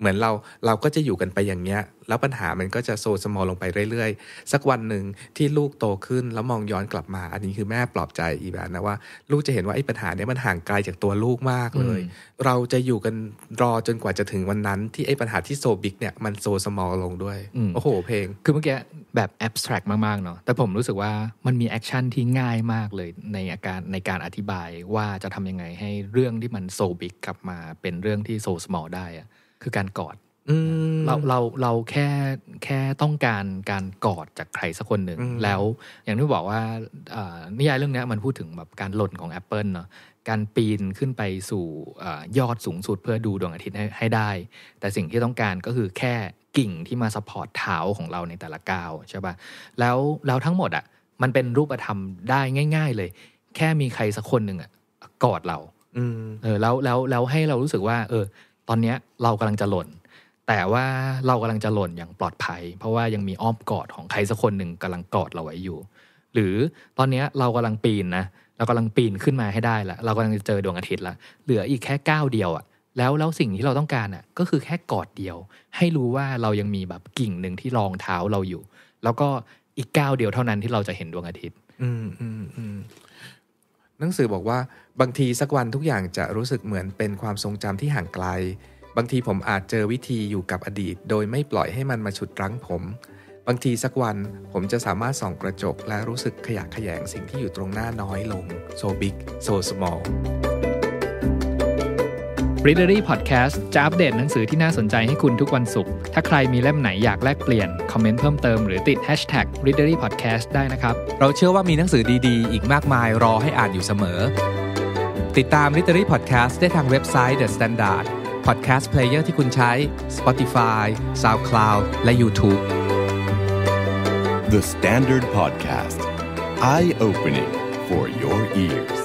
เหมือนเราเราก็จะอยู่กันไปอย่างเงี้ยแล้วปัญหามันก็จะโซสมอลลงไปเรื่อยๆ สักวันหนึ่งที่ลูกโตขึ้นแล้วมองย้อนกลับมา อันนี้คือแม่ปลอบใจอีแบบนะว่า ลูกจะเห็นว่าไอ้ปัญหาเนี้ยมันห่างไกลจากตัวลูกมากเลย เราจะอยู่กันรอจนกว่าจะถึงวันนั้นที่ไอ้ปัญหาที่โซบิ๊กเนี่ยมันโซสมอลลงด้วย โอ้โหเพลงคือเมื่อกี้แบบแอบสแตรกมากๆเนาะแต่ผมรู้สึกว่ามันมีแอคชั่นที่ง่ายมากเลยในอาการในการอธิบายว่าจะทำยังไงให้เรื่องที่มันโซบิ๊กกลับมาเป็นเรื่องที่โซสมอลได้อะคือการกอด เราเราเราแค่แค่ต้องการการกอดจากใครสักคนหนึ่ง แล้วอย่างที่บอกว่า นิยายเรื่องนี้มันพูดถึงแบบการหล่นของ Apple เนาะการปีนขึ้นไปสู่ยอดสูงสุดเพื่อดูดวงอาทิตย์ให้ได้ แต่สิ่งที่ต้องการก็คือแค่กิ่งที่มาสปอร์ตเท้าของเราในแต่ละก้าว ใช่ปะ่ะแล้วแล้วทั้งหมดอะ่ะ มันเป็นรูปธรรมได้ง่าย ๆ เลย แค่มีใครสักคนหนึ่งอะ่ะกอดเราเออแล้วแล้วแล้วให้เรารู้สึกว่า เออตอนนี้เรากำลังจะหล่นแต่ว่าเรากำลังจะหล่นอย่างปลอดภัย เพราะว่ายังมีอ้อมกอดของใครสักคนหนึ่งกำลังกอดเราไว้อยู่ หรือตอนนี้เรากำลังปีนนะเรากำลังปีนขึ้นมาให้ได้ละเรากำลังจะเจอดวงอาทิตย์ละเหลืออีกแค่ก้าวเดียวอะแล้วแล้วสิ่งที่เราต้องการอะ่ะ ก็คือแค่กอดเดียว ให้รู้ว่าเรายังมีแบบกิ่งหนึ่งที่รองเท้าเราอยู่ แล้วก็อีกก้าวเดียวเท่านั้นที่เราจะเห็นดวงอาทิตย์ อืมอืมอืมหนังสือบอกว่าบางทีสักวันทุกอย่างจะรู้สึกเหมือนเป็นความทรงจำที่ห่างไกล บางทีผมอาจเจอวิธีอยู่กับอดีตโดยไม่ปล่อยให้มันมาฉุดรั้งผม บางทีสักวันผมจะสามารถส่องกระจกและรู้สึกขยะแขยงสิ่งที่อยู่ตรงหน้าน้อยลง so big so small r e a d e r y Podcast จะอัปเดตหนังสือที่น่าสนใจให้คุณทุกวันศุกร์ ถ้าใครมีเล่มไหนอยากแลกเปลี่ยนคอมเมนต์เพิ่มเติมหรือติด Hashtag r e a d e r y Podcast ได้นะครับ เราเชื่อว่ามีหนังสือดี ๆ อีกมากมายรอให้อ่านอยู่เสมอ ติดตาม r e a d e r y Podcast ได้ทางเว็บไซต์ The Standard Podcast Player ที่คุณใช้ Spotify SoundCloud และ YouTube The Standard Podcast Eye Opening for your ears